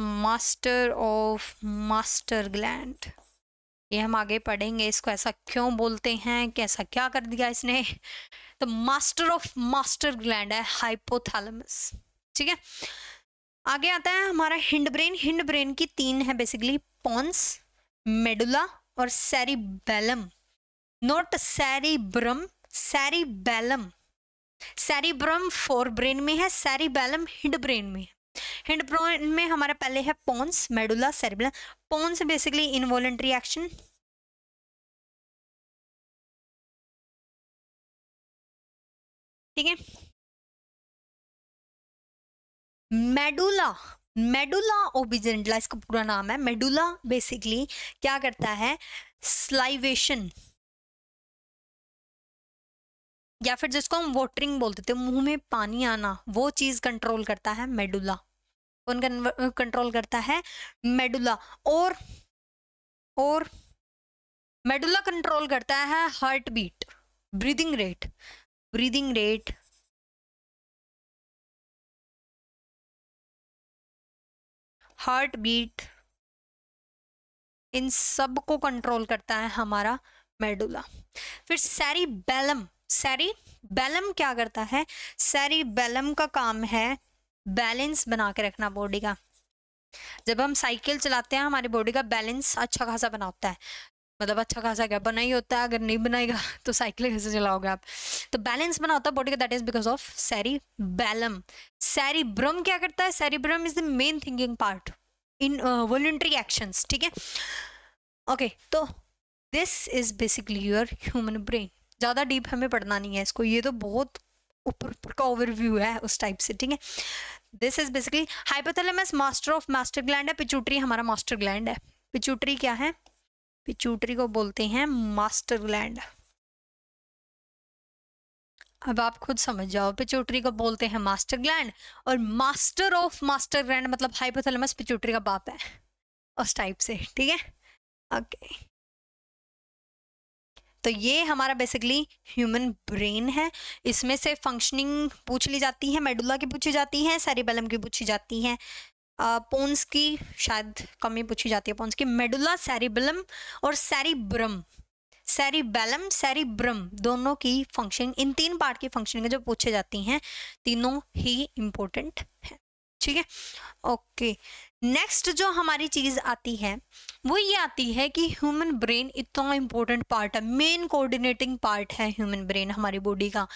master of master gland ये हम आगे पढ़ेंगे इसको ऐसा क्यों बोलते हैं कैसा क्या कर दिया इसने तो मास्टर ऑफ मास्टर ग्लैंड है हाइपोथैलेमस ठीक है आगे आता है हमारा हिंड ब्रेन हिंड ब्रेन की तीन है बेसिकली पॉन्स मेडुला और cerebellum not cerebrum cerebellum cerebrum forebrain में है सेरिबेलम हिंड ब्रेन में है हिंड प्रोन में हमारा पहले है pons medulla cerebellum pons basically involuntary action ठीक है मेडुला मेडुला ओबिजेंडला इसका पूरा नाम है मेडुला बेसिकली क्या करता है स्लाइवेशन
या फिर जिसको हम वोटरिंग बोलते थे मुंह में
पानी आना वो चीज कंट्रोल करता है मेडुला कौन कंट्रोल करता है मेडुला और और मेडुला कंट्रोल
करता है heartbeat breathing rate breathing rate 
heartbeat इन सब को कंट्रोल करता है हमारा मेडुला फिर सैरी बैलम सैरी बैलम क्या करता है सैरी बैलम का काम है बैलेंस बना के रखना बॉडी का जब हम साइकिल चलाते हैं हमारी बॉडी का बैलेंस अच्छा खासा बना होता है मतलब अच्छा खासा क्या बना ही होता है अगर नहीं बनाएगा [laughs] तो साइकिल कैसे चलाओगे आप तो बैलेंस बना होता है बॉडी का दैट इज बिकॉज ऑफ सैरी बैलम सैरी ब्रम क्या करता है cerebrum is the main thinking part involuntary actions ठीक है ओके तो this is basically your human brain ज़्यादा डीप हमें पढ़ना नहीं है इसको ये तो बहुत ऊपर का ओवरव्यू है उस टाइप से ठीक है this is basically hypothalamus master of master gland है पिचूटरी हमारा मास्टर ग्लैंड है पिचूटरी क्या है पिचूटरी को बोलते हैं मास्टर ग्लैंड अब आप खुद समझ जाओ पिचूटरी को बोलते हैं मास्टर ग्लैंड और मास्टर ऑफ मास्टर ग्लैंड मतलब हाइपोथैलेमस पिचूटरी का बाप है उस टाइप से ठीक है ओके okay. तो ये हमारा बेसिकली ह्यूमन ब्रेन है इसमें से फंक्शनिंग पूछ ली जाती है मेडुला की पूछी जाती है सेरिबेलम की पूछी जाती है पोन्स की शायद कमी पूछी जाती है पोन्स की मेडुला सेरिबेलम और सेरिब्रम सेरिबेलम सेरिब्रम दोनों की फंक्शनिंग इन तीन पार्ट की फंक्शनिंग जो पूछी जाती हैं तीनों ही इम्पोर्टेंट हैं ठीक है ओके नेक्स्ट जो हमारी चीज़ आती है वो ये आती है कि ह्यूमन ब्रेन इतना इम्पोर्टेंट पार्ट है मेन कोऑर्डिनेटिंग पार्ट है ह्यूमन ब्रेन हमारी बॉडी का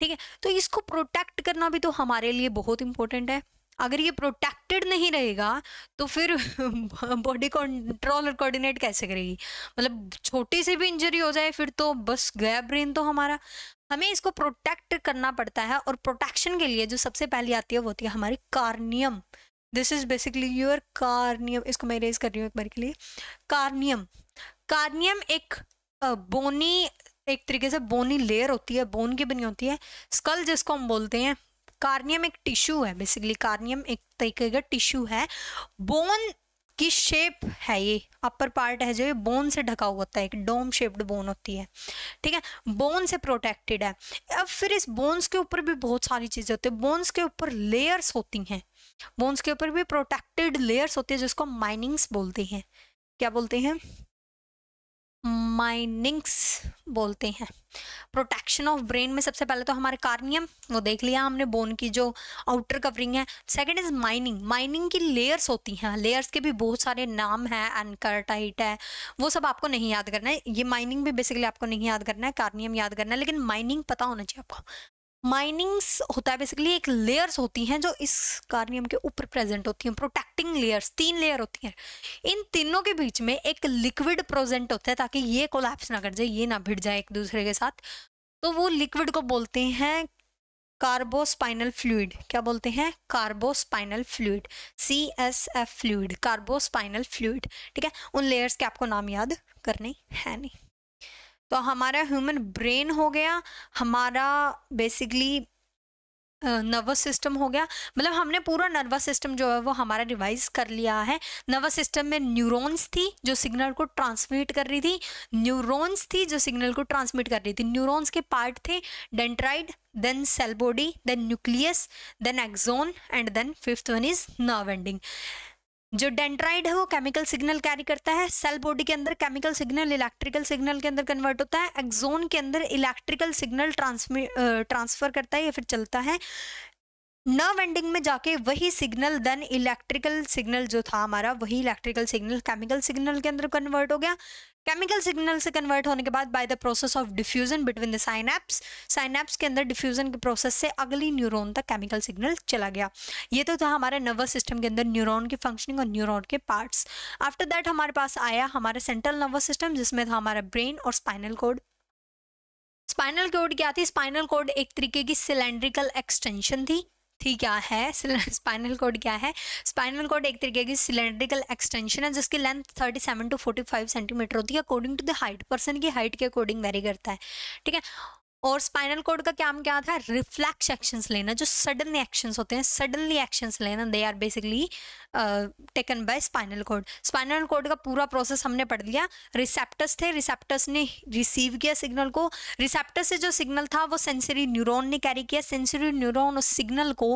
ठीक है तो इसको प्रोटेक्ट करना भी तो हमारे लिए बहुत इंपॉर्टेंट है अगर ये प्रोटेक्टेड नहीं रहेगा तो फिर बॉडी [laughs] कंट्रोल और कोऑर्डिनेट कैसे करेगी मतलब छोटी सी भी इंजरी हो जाए फिर तो बस गया ब्रेन तो हमारा हमें इसको प्रोटेक्ट करना पड़ता है और प्रोटेक्शन के लिए जो सबसे पहली आती है वो होती है हमारी cranium this is basically your cranium इसको मैं रेज कर रही हूँ एक बार के लिए कार्नियम कार्नियम एक बोनी एक तरीके से बोनी लेयर होती है बोन की बनी होती है स्कल जिसको हम बोलते हैं कार्नियम एक टिश्यू है बेसिकली कार्नियम एक तरीके का टिश्यू है बोन इसकी शेप है ये अपर पार्ट है जो ये बोन से ढका हुआ होता है एक डोम शेप्ड बोन होती है ठीक है बोन से प्रोटेक्टेड है अब फिर इस बोन्स के ऊपर भी बहुत सारी चीज़ें होती है बोन्स के ऊपर लेयर्स होती हैं बोन्स के ऊपर भी प्रोटेक्टेड लेयर्स होती है जिसको माइनिंग्स बोलते हैं क्या बोलते हैं माइनिंग्स बोलते हैं प्रोटेक्शन ऑफ ब्रेन में सबसे पहले तो हमारे कार्नियम वो देख लिया हमने बोन की जो आउटर कवरिंग है सेकंड इज माइनिंग माइनिंग की लेयर्स होती हैं लेयर्स के भी बहुत सारे नाम हैं एनकरटाइट है वो सब आपको नहीं याद करना है ये माइनिंग भी बेसिकली आपको नहीं याद करना है कार्नियम याद करना है लेकिन माइनिंग पता होना चाहिए आपको माइनिंग्स होता है बेसिकली एक लेयर्स होती हैं जो इस कार्नियम के ऊपर प्रेजेंट होती हैं प्रोटेक्टिंग लेयर्स तीन लेयर होती हैं इन तीनों के बीच में एक लिक्विड प्रेजेंट होता है ताकि ये कोलैप्स ना कर जाए ये ना भिड़ जाए एक दूसरे के साथ तो वो लिक्विड को बोलते हैं कार्बोस्पाइनल फ्लूड क्या बोलते हैं cerebrospinal fluid C S F fluid cerebrospinal fluid ठीक है उन लेयर्स के आपको नाम याद करने हैं नहीं तो हमारा ह्यूमन ब्रेन हो गया हमारा बेसिकली नर्वस सिस्टम हो गया मतलब हमने पूरा नर्वस सिस्टम जो है वो हमारा रिवाइज कर लिया है नर्वस सिस्टम में न्यूरॉन्स थी जो सिग्नल को ट्रांसमिट कर रही थी न्यूरॉन्स थी जो सिग्नल को ट्रांसमिट कर रही थी न्यूरॉन्स के पार्ट थे dendrite then cell body then nucleus then axon and then fifth one is nerve ending जो डेंड्राइड है वो केमिकल सिग्नल कैरी करता है सेल बॉडी के अंदर केमिकल सिग्नल इलेक्ट्रिकल सिग्नल के अंदर कन्वर्ट होता है एक्जोन के अंदर इलेक्ट्रिकल सिग्नल ट्रांसफर करता है या फिर चलता है नर्व एंडिंग में जाके वही सिग्नल देन इलेक्ट्रिकल सिग्नल जो था हमारा वही इलेक्ट्रिकल सिग्नल केमिकल सिग्नल के अंदर कन्वर्ट हो गया केमिकल सिग्नल से कन्वर्ट होने के बाद by the process of diffusion between the synapse synapse के अंदर डिफ्यूजन के प्रोसेस से अगली न्यूरॉन तक केमिकल सिग्नल चला गया ये तो था हमारे नर्वस सिस्टम के अंदर न्यूरॉन की फंक्शनिंग और न्यूरॉन के पार्ट्स आफ्टर दैट हमारे पास आया हमारे सेंट्रल नर्वस सिस्टम जिसमें था हमारा ब्रेन और स्पाइनल कोड स्पाइनल कोड क्या थी स्पाइनल कोड एक तरीके की सिलेंड्रिकल एक्सटेंशन थी थी क्या है स्पाइनल कोड क्या है स्पाइनल कोड एक तरीके की सिलेंड्रिकल एक्सटेंशन है जिसकी लेंथ 37 टू 45 सेंटीमीटर होती है according to the height person की हाइट के अकॉर्डिंग वेरी करता है ठीक है और स्पाइनल कोड का काम क्या था रिफ्लैक्स एक्शन लेना जो सडनली एक्शन होते हैं सडनली एक्शन लेना they are basically taken by spinal cord spinal cord का पूरा प्रोसेस हमने पढ़ लिया रिसेप्टर्स थे रिसेप्टर्स ने रिसीव किया सिग्नल को रिसेप्टर से जो सिग्नल था वो सेंसरी न्यूरोन ने कैरी किया सेंसरी न्यूरोन उस सिग्नल को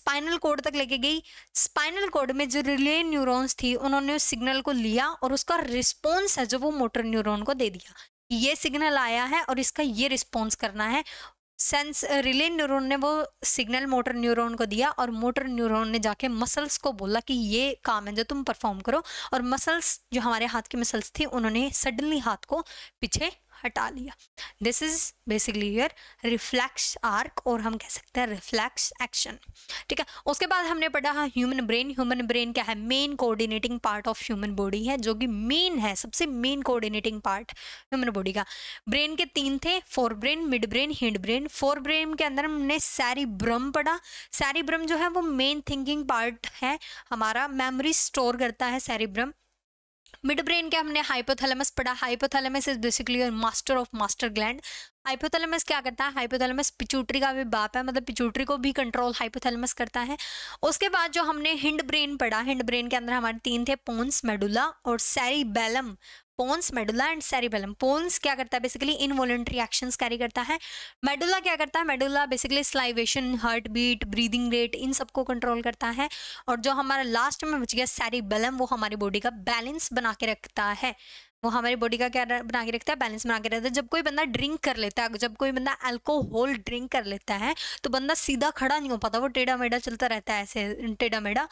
स्पाइनल कोड तक लेके गई स्पाइनल कोड में जो रिले न्यूरोन्स थी उन्होंने उस सिग्नल को लिया और उसका रिस्पॉन्स है जो वो मोटर न्यूरोन को दे दिया ये सिग्नल आया है और इसका ये रिस्पॉन्स करना है सेंस रिले न्यूरॉन ने वो सिग्नल मोटर न्यूरॉन को दिया और मोटर न्यूरॉन ने जाके मसल्स को बोला कि ये काम है जो तुम परफॉर्म करो और मसल्स जो हमारे हाथ की मसल्स थी उन्होंने सडनली हाथ को पीछे हटा लिया this is basically your reflex arc और हम कह सकते हैं रिफ्लैक्स एक्शन ठीक है उसके बाद हमने पढ़ा ह्यूमन ब्रेन ह्यूमन ब्रेन क्या है main coordinating part of human body है जो कि मेन है सबसे main coordinating part human body का ब्रेन के तीन थे forebrain midbrain hindbrain forebrain के अंदर हमने सैरी ब्रम पढ़ा सैरी ब्रम जो है वो मेन थिंकिंग पार्ट है हमारा मेमोरी स्टोर करता है सैरी ब्रम मिड ब्रेन के हमने हाइपोथैलेमस पढ़ा hypothalamus is basically master of master gland hypothalamus क्या करता है हाइपोथैलेमस पिचूटरी का भी बाप है मतलब पिचूटरी को भी कंट्रोल हाइपोथैलेमस करता है उसके बाद जो हमने हिंड ब्रेन पढ़ा हिंड ब्रेन के अंदर हमारे तीन थे पोन्स मेडुला और cerebellum pons medulla and cerebellum pons क्या करता है बेसिकली इनवॉलेंट्री एक्शन कैरी करता है मेडुला क्या करता है medulla basically salivation heartbeat breathing rate इन सबको कंट्रोल करता है और जो हमारा लास्ट में बच गया सैरीबेलम वो हमारी बॉडी का बैलेंस बना के रखता है वो हमारी बॉडी का क्या बना के रखता है बैलेंस बना के रखता है जब कोई बंदा ड्रिंक कर लेता है जब कोई बंदा अल्कोहल ड्रिंक कर लेता है तो बंदा सीधा खड़ा नहीं हो पाता वो टेढ़ा मेढ़ा चलता रहता है ऐसे टेढ़ा मेढ़ा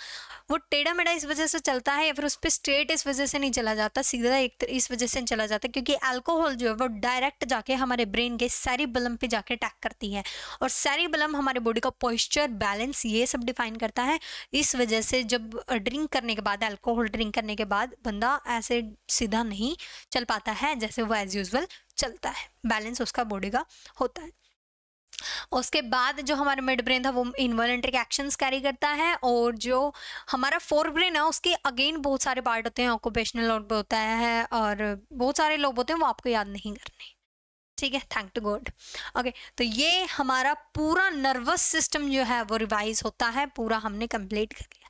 वो टेढ़ा मेढ़ा इस वजह से चलता है या फिर उस पर स्ट्रेट इस वजह से नहीं चला जाता सीधा एक इस वजह से चला जाता है क्योंकि अल्कोहल जो है वो डायरेक्ट जाके हमारे ब्रेन के सारी बलम पर जाके अटैक करती है और सारी बलम हमारे बॉडी का पॉइस्चर बैलेंस ये सब डिफाइन करता है इस वजह से जब ड्रिंक करने के बाद एल्कोहल ड्रिंक करने के बाद बंदा ऐसे सीधा नहीं चल पाता है जैसे वो एज यूजल चलता है बैलेंस उसका बॉडी का होता है उसके बाद जो हमारा मिड ब्रेन था वो इनवॉलेंट्रिक एक्शंस कैरी करता है और जो हमारा फोर ब्रेन है उसके अगेन बहुत सारे पार्ट होते हैं ऑक्यूपेशनल लोड होता है और बहुत सारे लोग होते हैं वो आपको याद नहीं करने ठीक है थैंक टू गॉड ओके तो ये हमारा पूरा नर्वस सिस्टम जो है वो रिवाइज होता है पूरा हमने कंप्लीट कर लिया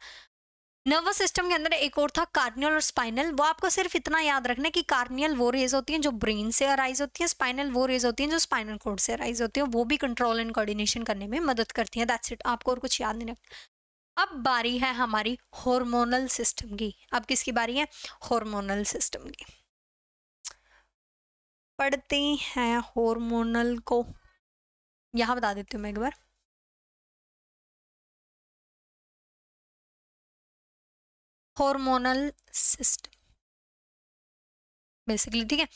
नर्वस सिस्टम के अंदर एक और था कार्नियल और स्पाइनल वो आपको सिर्फ इतना याद रखना है कि कार्नियल वो रेज होती हैं जो ब्रेन से अराइज होती हैं स्पाइनल वो रेज होती हैं जो स्पाइनल कोड से अराइज होती हैं वो भी कंट्रोल एंड कोऑर्डिनेशन करने में मदद करती हैं दैट्स इट आपको और कुछ याद नहीं रखना अब बारी है हमारी हॉर्मोनल सिस्टम की अब किसकी बारी है हॉर्मोनल सिस्टम की पढ़ते
हैं हॉर्मोनल को यहाँ बता देती हूँ मैं एक बार हॉर्मोनल
सिस्टम बेसिकली ठीक है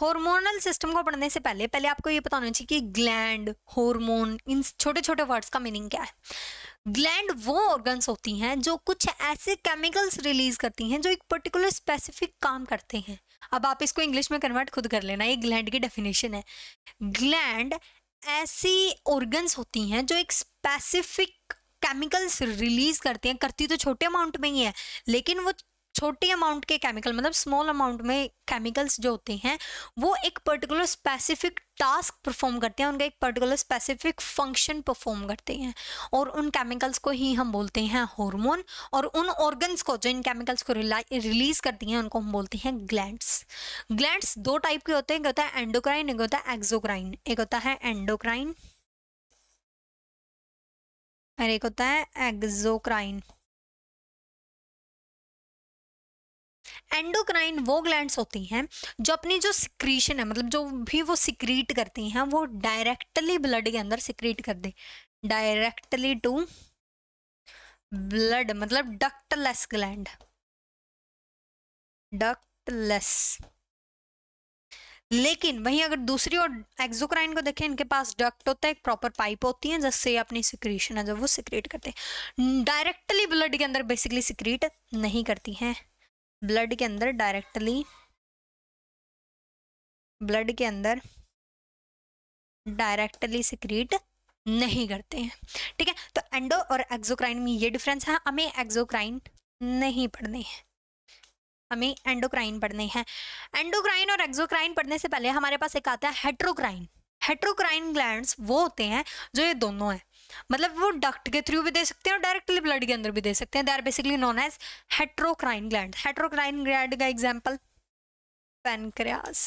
हार्मोनल सिस्टम को पढ़ने से पहले पहले आपको ये पता होना चाहिए कि ग्लैंड हार्मोन इन छोटे छोटे वर्ड्स का मीनिंग क्या है ग्लैंड वो ऑर्गन्स होती हैं जो कुछ ऐसे केमिकल्स रिलीज करती हैं जो एक पर्टिकुलर स्पेसिफिक काम करते हैं अब आप इसको इंग्लिश में कन्वर्ट खुद कर लेना ये ग्लैंड की डेफिनेशन है ग्लैंड ऐसी ऑर्गन्स होती हैं जो एक स्पेसिफिक केमिकल्स रिलीज करती हैं करती तो छोटे अमाउंट में ही है लेकिन वो छोटे अमाउंट के केमिकल मतलब स्मॉल अमाउंट में केमिकल्स जो होते हैं वो एक पर्टिकुलर स्पेसिफिक टास्क परफॉर्म करते हैं उनका एक पर्टिकुलर स्पेसिफिक फंक्शन परफॉर्म करते हैं और उन केमिकल्स को ही हम बोलते हैं हार्मोन और उन ऑर्गन्स को जो इन केमिकल्स को रिलीज करती हैं उनको हम बोलते हैं ग्लैंड्स ग्लैंड्स दो टाइप के होते हैं एक होता है एंडोक्राइन एक होता है एक्जोक्राइन एक होता है एंडोक्राइन
और एक होता है एग्जोक्राइन
एंडोक्राइन वो ग्लैंड्स होती हैं जो अपनी जो सिक्रीशन है मतलब जो भी वो सिक्रीट करती हैं वो डायरेक्टली ब्लड के अंदर सिक्रीट कर दे डायरेक्टली टू ब्लड मतलब डक्टलेस ग्लैंड डक्टलेस लेकिन वहीं अगर दूसरी ओर एक्जोक्राइन को देखें इनके पास डक्ट होता है एक प्रॉपर पाइप होती है जिससे अपनी सिक्रीशन है जब वो सिक्रेट करते हैं डायरेक्टली ब्लड के अंदर बेसिकली सिक्रीट नहीं करती हैं ब्लड के अंदर डायरेक्टली ब्लड के अंदर डायरेक्टली सिक्रीट नहीं करते हैं ठीक है तो एंडो और एक्जोक्राइन में ये डिफरेंस है हमें एक्जोक्राइन नहीं पढ़ने हैं हमें एंडोक्राइन पढ़ने हैं एंडोक्राइन और एक्जोक्राइन पढ़ने से पहले हमारे पास एक आता है हेट्रोक्राइन हेट्रोक्राइन ग्लैंड्स वो होते हैं जो ये दोनों हैं मतलब वो डक्ट के थ्रू भी दे सकते हैं और डायरेक्टली ब्लड के अंदर भी दे सकते हैं they are basically known as heterocrine gland heterocrine gland का एग्जाम्पल पेनक्रियाज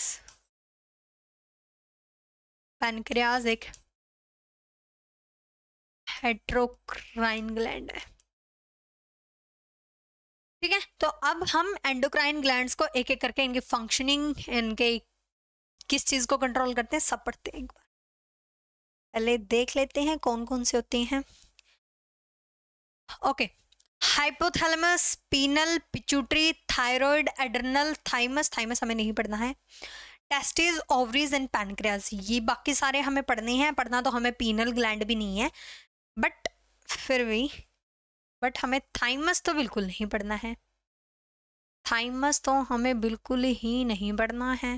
पेनक्रियाज एक हेट्रोक्राइन
ग्लैंड है ठीक है तो अब हम एंडोक्राइन ग्लैंड को एक एक करके इनकी फंक्शनिंग इनके किस चीज़ को कंट्रोल करते हैं सब पढ़ते हैं एक बार पहले देख लेते हैं कौन कौन से होती हैं okay hypothalamus pineal pituitary thyroid adrenal thymus thymus हमें नहीं पढ़ना है टेस्टिस ओवरीज एंड पैनक्रियाज ये बाकी सारे हमें पढ़ने हैं पढ़ना तो हमें पीनल ग्लैंड भी नहीं है बट फिर भी बट हमें थाइमस तो बिल्कुल नहीं पढ़ना है
थाइमस तो हमें बिल्कुल ही नहीं पढ़ना है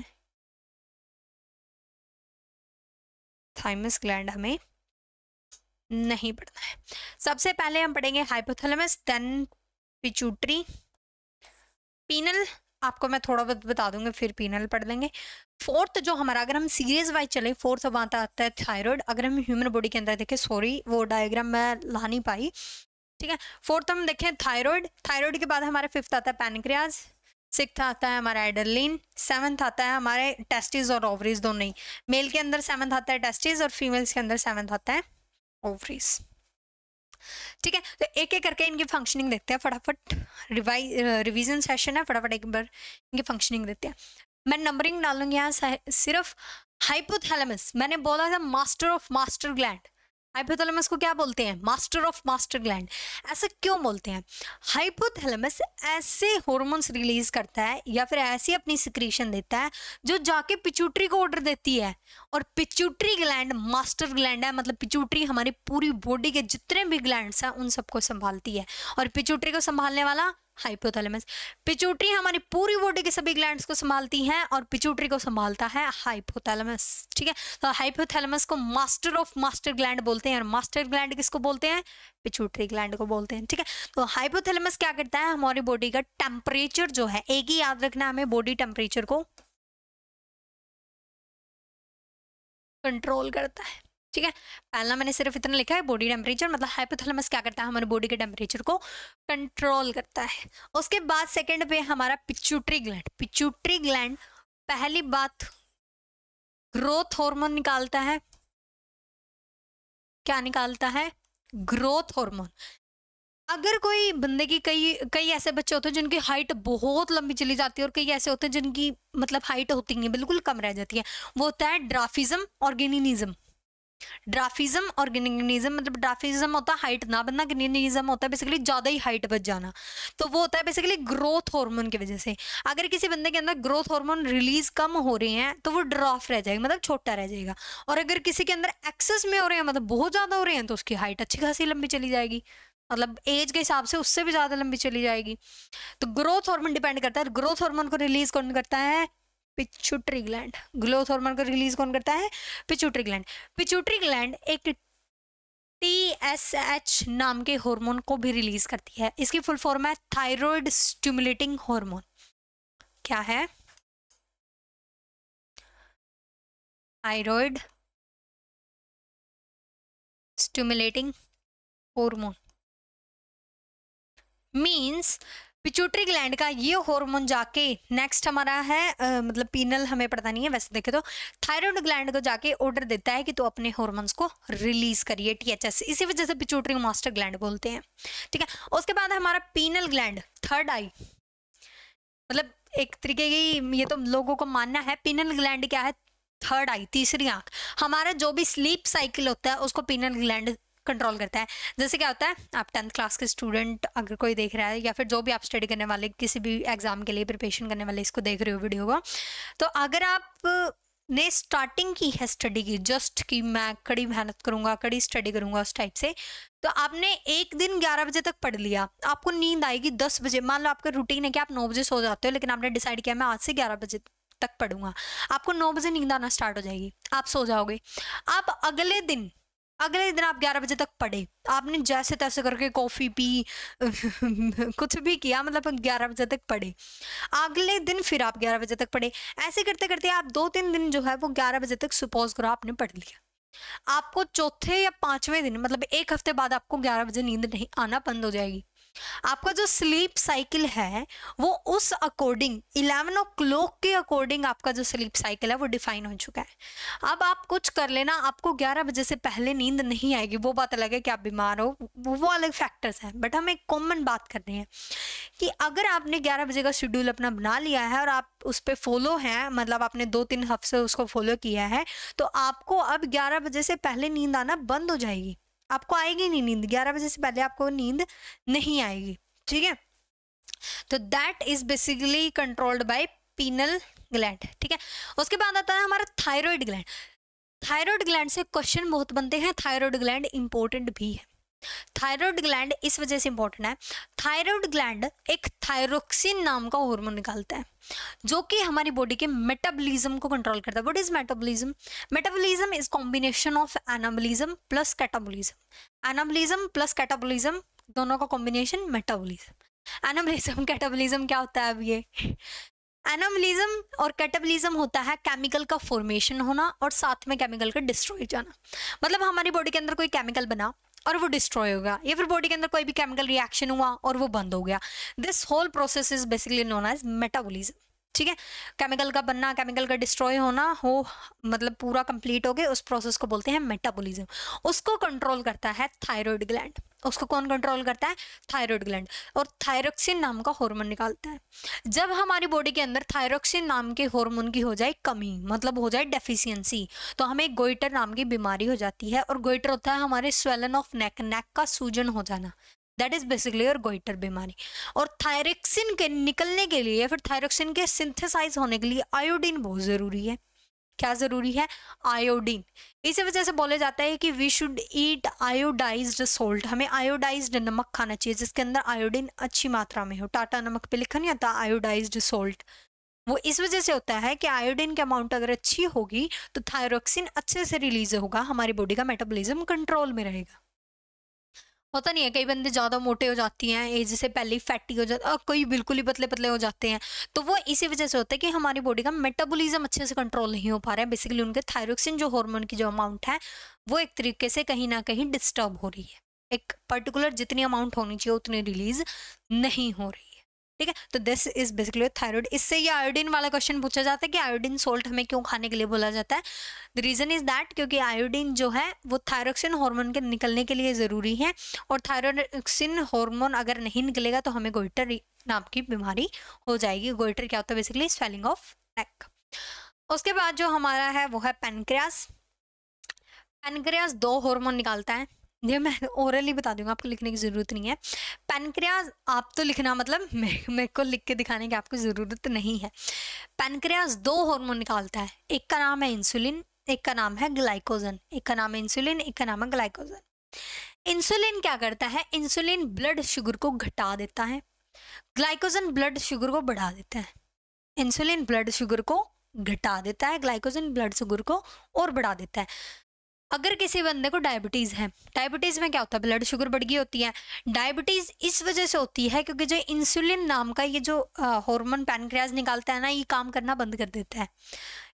थाइमस ग्लैंड हमें नहीं पढ़ना है
सबसे पहले हम पढ़ेंगे हाइपोथैलेमस देन पिचूटरी पीनल आपको मैं थोड़ा बहुत बता दूंगी फिर पीनल पढ़ लेंगे फोर्थ जो हमारा अगर हम सीरीज वाइज चले फोर्थ वहाँ आता है थायराइड अगर हम ह्यूमन बॉडी के अंदर देखें सॉरी वो डायग्राम मैं ला नहीं पाई ठीक है फोर्थ हम देखें थायरॉयड थायरॉयड के बाद हमारा फिफ्थ आता है पैनक्रियाज सिक्स आता है हमारा एडरलिन सेवन्थ आता है हमारे टेस्टिस और ओवरीज दोनों ही मेल के अंदर सेवन्थ आता है टेस्टिस और फीमेल्स के अंदर सेवन्थ आता है ओवरीज ठीक है तो एक एक करके इनकी फंक्शनिंग देखते हैं फटाफट रिवाइज रिविजन सेशन है फटाफट एक बार इनकी फंक्शनिंग देते हैं मैं नंबरिंग डालूंगी यहाँ सिर्फ हाइपोथैलेमस मैंने बोला था master of master gland hypothalamus को क्या बोलते हैं मास्टर ऑफ मास्टर ग्लैंड ऐसे क्यों बोलते हैं हाइपोथैलेमस ऐसे हॉर्मोन्स रिलीज करता है या फिर ऐसी अपनी सिक्रीशन देता है जो जाके पिचूटरी को ऑर्डर देती है और पिचूटरी ग्लैंड मास्टर ग्लैंड है मतलब पिचूटरी हमारी पूरी बॉडी के जितने भी ग्लैंड हैं उन सबको संभालती है और पिचूटरी को संभालने वाला हाइपोथैलेमस पिचूटरी हमारी पूरी बॉडी के सभी ग्लैंड्स को संभालती हैं और पिचूटरी को संभालता है हाइपोथैलेमस ठीक है तो हाइपोथैलेमस को मास्टर ऑफ मास्टर ग्लैंड बोलते हैं और मास्टर ग्लैंड किसको बोलते हैं पिचूटरी ग्लैंड को बोलते हैं ठीक है तो हाइपोथैलेमस क्या करता है हमारी बॉडी का टेम्परेचर जो है एक ही याद रखना हमें बॉडी टेम्परेचर को कंट्रोल करता है ठीक है पहला मैंने सिर्फ इतना लिखा है बॉडी टेम्परेचर मतलब हाइपोथलमस क्या करता है हमारे बॉडी के टेम्परेचर को कंट्रोल करता है उसके बाद सेकेंड पे हमारा पिचूट्री ग्लैंड पिचूट्री ग्लैंड पहली बात ग्रोथ हॉर्मोन निकालता है क्या निकालता है ग्रोथ हॉर्मोन अगर कोई बंदे की कई कई ऐसे बच्चे होते हैं जिनकी हाइट बहुत लंबी चली जाती है और कई ऐसे होते हैं जिनकी मतलब हाइट होती नहीं बिल्कुल कम रह जाती है वो होता है ड्राफिज्म और गिनिनिज्म ड्राफिज्म और गिनिज्म मतलब ड्राफिज्म होता है हाइट ना बनना गिनिज्म होता है बेसिकली ज़्यादा ही हाइट बच जाना तो वो होता है बेसिकली ग्रोथ हार्मोन की वजह से अगर किसी बंदे के अंदर ग्रोथ हार्मोन रिलीज कम हो रहे हैं तो वो ड्राफ रह जाएगा मतलब छोटा रह जाएगा और अगर किसी के अंदर एक्सेस में हो रहे हैं मतलब बहुत ज़्यादा हो रहे हैं तो उसकी हाइट अच्छी खासी लंबी चली जाएगी मतलब एज के हिसाब से उससे भी ज़्यादा लंबी चली जाएगी तो ग्रोथ हार्मोन डिपेंड करता है ग्रोथ हार्मोन को रिलीज कौन करता है पिचुट्री ग्लैंड ग्लोथ हॉर्मोन का रिलीज कौन करता है पिचुट्री ग्लैंड पिचुट्री ग्लैंड एक टी एस एच नाम के हार्मोन को भी रिलीज करती है इसकी फुल फॉर्म है थायराइड स्टिमुलेटिंग हार्मोन क्या है
thyroid stimulating
hormone means pituitary gland का ये हार्मोन जाके नेक्स्ट हमारा है आ, मतलब पीनल हमें पता नहीं है वैसे देखे तो थायराइड ग्लैंड को जाके ऑर्डर देता है कि तू तो अपने हार्मोन्स को रिलीज करिए टीएचएस इसी वजह से पिचूटरी मास्टर ग्लैंड बोलते हैं ठीक है उसके बाद हमारा पीनल ग्लैंड थर्ड आई मतलब एक तरीके की ये तो लोगों को मानना है पीनल ग्लैंड क्या है थर्ड आई तीसरी आंख हमारा जो भी स्लीप साइकिल होता है उसको पीनल ग्लैंड कंट्रोल करता है जैसे क्या होता है आप टेंथ क्लास के स्टूडेंट अगर कोई देख रहा है या फिर जो भी आप स्टडी करने वाले किसी भी एग्ज़ाम के लिए प्रिपेशन करने वाले इसको देख रहे हो वीडियो को तो अगर आप ने स्टार्टिंग की है स्टडी की जस्ट कि मैं कड़ी मेहनत करूंगा कड़ी स्टडी करूंगा उस टाइप से तो आपने एक दिन 11 बजे तक पढ़ लिया आपको नींद आएगी 10 बजे मान लो आपका रूटीन है कि आप 9 बजे सो जाते हो लेकिन आपने डिसाइड किया मैं आज से 11 बजे तक पढ़ूंगा आपको 9 बजे नींद आना स्टार्ट हो जाएगी आप सो जाओगे आप अगले दिन अगले दिन आप 11 बजे तक पढ़े आपने जैसे तैसे करके कॉफ़ी पी [laughs] कुछ भी किया मतलब 11 बजे तक पढ़े अगले दिन फिर आप 11 बजे तक पढ़े ऐसे करते करते आप दो तीन दिन जो है वो 11 बजे तक सुपोज करो आपने पढ़ लिया आपको चौथे या पांचवें दिन मतलब एक हफ्ते बाद आपको 11 बजे नींद नहीं आना बंद हो जाएगी आपका जो स्लीप साइकिल है वो उस अकॉर्डिंग इलेवन ओ क्लॉक के अकॉर्डिंग आपका जो स्लीप साइकिल है वो डिफाइन हो चुका है अब आप कुछ कर लेना आपको ग्यारह बजे से पहले नींद नहीं आएगी वो बात अलग है कि आप बीमार हो वो अलग फैक्टर्स हैं बट हम एक कॉमन बात कर रहे हैं कि अगर आपने ग्यारह बजे का शेड्यूल अपना बना लिया है और आप उस पर फॉलो हैं मतलब आपने दो तीन हफ्ते उसको फॉलो किया है तो आपको अब ग्यारह बजे से पहले नींद आना बंद हो जाएगी आपको आएगी नहीं नींद ग्यारह बजे से पहले आपको नींद नहीं आएगी ठीक है तो that is basically controlled by pineal gland ठीक है उसके बाद आता है हमारा थायराइड ग्लैंड थायराइड ग्लैंड से क्वेश्चन बहुत बनते हैं थायराइड ग्लैंड इंपॉर्टेंट भी है थायराइड ग्लैंड इस वजह से इंपॉर्टेंट है थायराइड ग्लैंड एक थायरोक्सिन नाम का हार्मोन निकालता है जो कि हमारी बॉडी के मेटाबॉलिज्म को कंट्रोल करता है what is metabolism metabolism is combination of anabolism plus catabolism anabolism plus catabolism दोनों का कॉम्बिनेशन मेटाबॉलिज्म एनाबॉलिज्म कैटाबॉलिज्म क्या होता है अब ये एनामलिज्म और कैटाबॉलिज्म होता है केमिकल का फॉर्मेशन होना और साथ में केमिकल का डिस्ट्रॉय जाना मतलब हमारी बॉडी के अंदर कोई केमिकल बना और वो डिस्ट्रॉय हो गया या फिर बॉडी के अंदर कोई भी केमिकल रिएक्शन हुआ और वो बंद हो गया this whole process is basically known as metabolism ठीक है केमिकल का बनना केमिकल का डिस्ट्रॉय होना हो मतलब पूरा कंप्लीट हो गया उस प्रोसेस को बोलते हैं मेटाबोलिज्म उसको कंट्रोल करता है थायरॉयड ग्लैंड उसको कौन कंट्रोल करता है थायरॉयड ग्लैंड और थायरोक्सिन नाम का हार्मोन निकालता है जब हमारी बॉडी के अंदर थायरोक्सिन नाम के हार्मोन की हो जाए कमी मतलब हो जाए डेफिशिएंसी तो हमें गोइटर नाम की बीमारी हो जाती है और गोइटर होता है हमारे स्वेलन ऑफ नेक नेक का सूजन हो जाना दैट इज बेसिकली और गोइटर बीमारी और थायरेक्सिन के निकलने के लिए फिर थायरोक्सिन के सिंथेसाइज होने के लिए आयोडीन बहुत ज़रूरी है क्या ज़रूरी है आयोडीन इसी वजह से बोला जाता है कि we should eat iodized salt हमें आयोडाइज्ड नमक खाना चाहिए जिसके अंदर आयोडीन अच्छी मात्रा में हो टाटा नमक पे लिखा नहीं आता आयोडाइज सोल्ट वो इस वजह से होता है कि आयोडीन के अमाउंट अगर अच्छी होगी तो थायरोक्सिन अच्छे से रिलीज होगा हमारी बॉडी का मेटाबॉलिज्म कंट्रोल में रहेगा पता नहीं है कई बंदे ज़्यादा मोटे हो जाती हैं एज से पहले ही फैटी हो जाते और कई बिल्कुल ही पतले पतले हो जाते हैं तो वो इसी वजह से होता है कि हमारी बॉडी का मेटाबॉलिज्म अच्छे से कंट्रोल नहीं हो पा रहा है बेसिकली उनके थायरोक्सिन जो हार्मोन की जो अमाउंट है वो एक तरीके से कहीं ना कहीं डिस्टर्ब हो रही है एक पर्टिकुलर जितनी अमाउंट होनी चाहिए उतनी रिलीज नहीं हो रही ठीक है तो दिस इज बेसिकली थायरॉइड इससे ये आयोडीन वाला क्वेश्चन पूछा जाता है कि आयोडीन सोल्ट हमें क्यों खाने के लिए बोला जाता है द रीज़न इज दैट क्योंकि आयोडीन जो है वो थायरोक्सिन हार्मोन के निकलने के लिए ज़रूरी है और थायरोक्सिन हार्मोन अगर नहीं निकलेगा तो हमें गोइटर नाम की बीमारी हो जाएगी गोइटर क्या होता है बेसिकली स्वेलिंग ऑफ नेक उसके बाद जो हमारा है वो है पेनक्रियास पेनक्रियास दो हॉर्मोन निकालता है ये मैं ओरली बता दूंगा आपको लिखने की ज़रूरत नहीं है पेनक्रियाज आप तो लिखना मतलब मेरे, को लिख के दिखाने की आपको ज़रूरत नहीं है पेनक्रियाज दो हार्मोन निकालता है एक का नाम है इंसुलिन एक का नाम है ग्लाइकोजन एक का नाम है इंसुलिन एक का नाम है ग्लाइकोजन इंसुलिन क्या करता है इंसुलिन ब्लड शुगर को घटा देता है ग्लाइकोजन ब्लड शुगर को बढ़ा देता है इंसुलिन ब्लड शुगर को घटा देता है ग्लाइकोजन ब्लड शुगर को और बढ़ा देता है अगर किसी बंदे को डायबिटीज़ है डायबिटीज़ में क्या होता है ब्लड शुगर बढ़ गई होती है डायबिटीज़ इस वजह से होती है क्योंकि जो इंसुलिन नाम का ये जो हार्मोन पैनक्रियाज निकालता है ना ये काम करना बंद कर देता है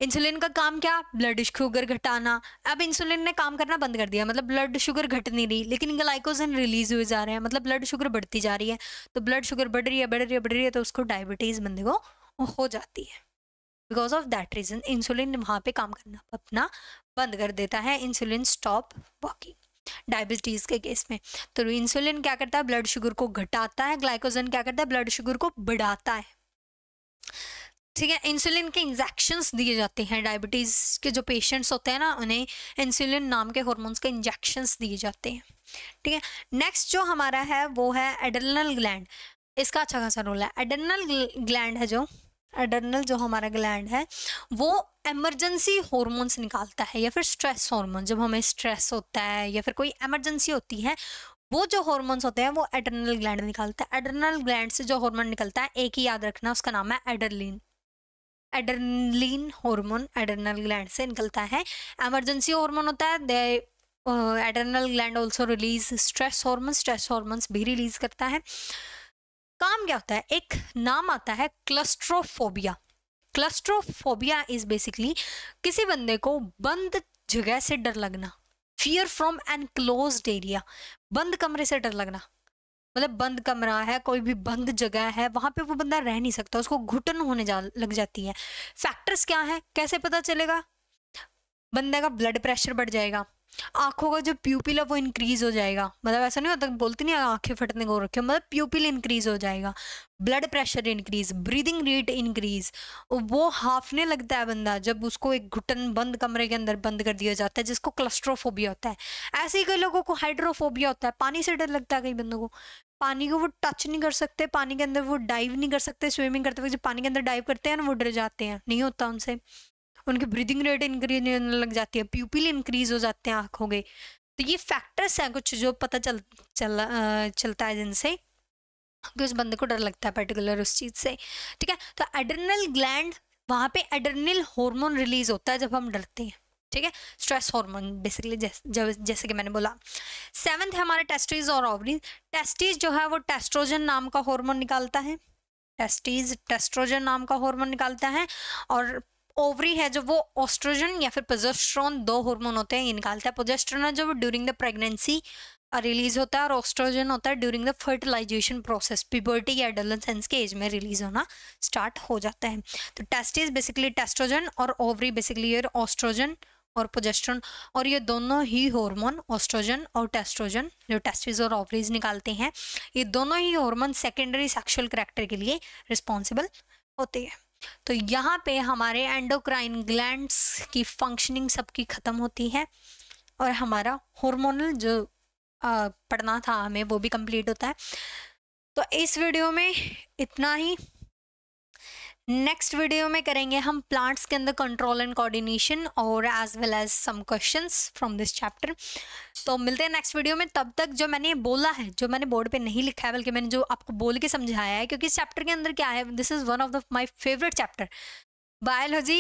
इंसुलिन का काम क्या ब्लड शुगर घटाना अब इंसुलिन ने काम करना बंद कर दिया मतलब ब्लड शुगर घट नहीं रही लेकिन ग्लाइकोजन रिलीज हुए जा रहे हैं मतलब ब्लड शुगर बढ़ती जा रही है तो ब्लड शुगर बढ़ रही है बढ़ रही है बढ़ रही है तो उसको डायबिटीज़ बंदे को हो जाती है because of that reason insulin वहाँ पे काम करना अपना बंद कर देता है इंसुलिन स्टॉप वॉकिंग डायबिटीज़ के केस में तो इंसुलिन क्या करता है ब्लड शुगर को घटाता है ग्लाइकोजन क्या करता है ब्लड शुगर को बढ़ाता है ठीक है इंसुलिन के इंजेक्शंस दिए जाते हैं डायबिटीज़ के जो पेशेंट्स होते हैं ना उन्हें इंसुलिन नाम के हॉर्मोन्स के इंजेक्शंस दिए जाते हैं ठीक है नेक्स्ट जो हमारा है वो है एडरनल ग्लैंड इसका अच्छा खासा रोल है एडरनल ग्लैंड है जो एडर्नल जो हमारा ग्लैंड है वो एमरजेंसी हॉर्मोन्स निकालता है या फिर स्ट्रेस हॉर्मोन जब हमें स्ट्रेस होता है या फिर कोई एमरजेंसी होती है वो जो हॉर्मोन्स होते हैं वो एडर्नल ग्लैंड निकालता है एडर्नल ग्लैंड से जो हॉर्मोन निकलता है एक ही याद रखना उसका नाम है adrenaline adrenaline hormone adrenal gland से निकलता है एमरजेंसी हॉर्मोन होता है they adrenal gland also release stress hormone stress hormones भी रिलीज करता है काम क्या होता है एक नाम आता है क्लस्ट्रोफोबिया क्लस्ट्रोफोबिया इज बेसिकली किसी बंदे को बंद जगह से डर लगना fear from an close area बंद कमरे से डर लगना मतलब बंद कमरा है कोई भी बंद जगह है वहां पे वो बंदा रह नहीं सकता उसको घुटन होने जा लग जाती है फैक्टर्स क्या है कैसे पता चलेगा बंदे का ब्लड प्रेशर बढ़ जाएगा आंखों का जो प्यूपिल है वो इंक्रीज हो जाएगा मतलब ऐसा नहीं होता बोलती नहीं आंखें फटने को रखे मतलब प्यूपिल इंक्रीज हो जाएगा blood pressure increase breathing rate increase वो हाफने लगता है बंदा जब उसको एक घुटन बंद कमरे के अंदर बंद कर दिया जाता है जिसको क्लस्ट्रोफोबिया होता है ऐसे ही कई लोगों को हाइड्रोफोबिया होता है पानी से डर लगता है कई बंदों को पानी को वो टच नहीं कर सकते पानी के अंदर वो डाइव नहीं कर सकते स्विमिंग करते वक्त जब पानी के अंदर डाइव करते हैं ना वो डर जाते हैं नहीं होता उनसे उनकी ब्रीदिंग रेट इंक्रीज होने लग जाती है प्यूपिल इंक्रीज हो जाते हैं आँखों के तो ये फैक्टर्स हैं कुछ जो पता चल चल चलता है जिनसे कि उस बंदे को डर लगता है पर्टिकुलर उस चीज़ से ठीक है तो एडर्नल ग्लैंड वहाँ पे एडर्नल हार्मोन रिलीज होता है जब हम डरते हैं ठीक है स्ट्रेस हार्मोन बेसिकली जैसे जैसे कि मैंने बोला सेवन्थ है हमारे टेस्टीज और ऑवरी टेस्टीज जो है वो टेस्ट्रोजन नाम का हार्मोन निकालता है टेस्टीज टेस्ट्रोजन नाम का हार्मोन निकालता है और ओवरी है जो वो ऑस्ट्रोजन या फिर प्रोजेस्ट्रॉन दो हार्मोन होते हैं ये निकालता है प्रोजेस्ट्रॉन है जो ड्यूरिंग द प्रेगनेंसी रिलीज होता है और ऑस्ट्रोजन होता है during the fertilisation process puberty या एडोलेसेंस के एज में रिलीज होना स्टार्ट हो जाता है तो टेस्टिस बेसिकली टेस्ट्रोजन और ओवरी बेसिकली ये ऑस्ट्रोजन और प्रोजेस्ट्रॉन और ये दोनों ही हार्मोन ऑस्ट्रोजन और टेस्ट्रोजन जो टेस्टिस और ओवरीज निकालते हैं ये दोनों ही हार्मोन सेकेंडरी सेक्शुअल करेक्टर के लिए रिस्पॉन्सिबल होते हैं तो यहाँ पे हमारे एंडोक्राइन ग्लैंड्स की फंक्शनिंग सबकी ख़त्म होती है और हमारा हार्मोनल जो पढ़ना था हमें वो भी कंप्लीट होता है तो इस वीडियो में इतना ही नेक्स्ट वीडियो में करेंगे हम प्लांट्स के अंदर कंट्रोल एंड कोऑर्डिनेशन और as well as some questions from this chapter तो मिलते हैं नेक्स्ट वीडियो में तब तक जो मैंने बोला है जो मैंने बोर्ड पे नहीं लिखा है बल्कि मैंने जो आपको बोल के समझाया है क्योंकि इस चैप्टर के अंदर क्या है this is one of the my favourite chapter biology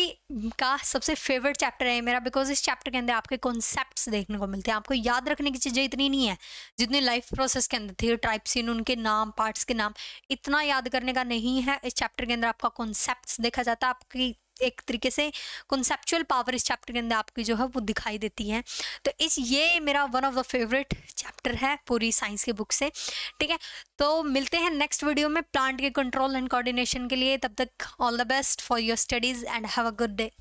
का सबसे फेवरेट चैप्टर है मेरा बिकॉज इस चैप्टर के अंदर आपके कॉन्सेप्ट देखने को मिलते हैं आपको याद रखने की चीज़ें इतनी नहीं है जितनी लाइफ प्रोसेस के अंदर थी ट्राइप्सिन उनके नाम पार्ट्स के नाम इतना याद करने का नहीं है इस चैप्टर के अंदर आपका कॉन्सेप्ट देखा जाता है आपकी एक तरीके से कंसेप्चुअल पावर इस चैप्टर के अंदर आपकी जो है वो दिखाई देती है तो इस ये मेरा one of the favourite chapter है पूरी साइंस की बुक से ठीक है तो मिलते हैं नेक्स्ट वीडियो में प्लांट के कंट्रोल एंड कोऑर्डिनेशन के लिए तब तक all the best for your studies and have a good day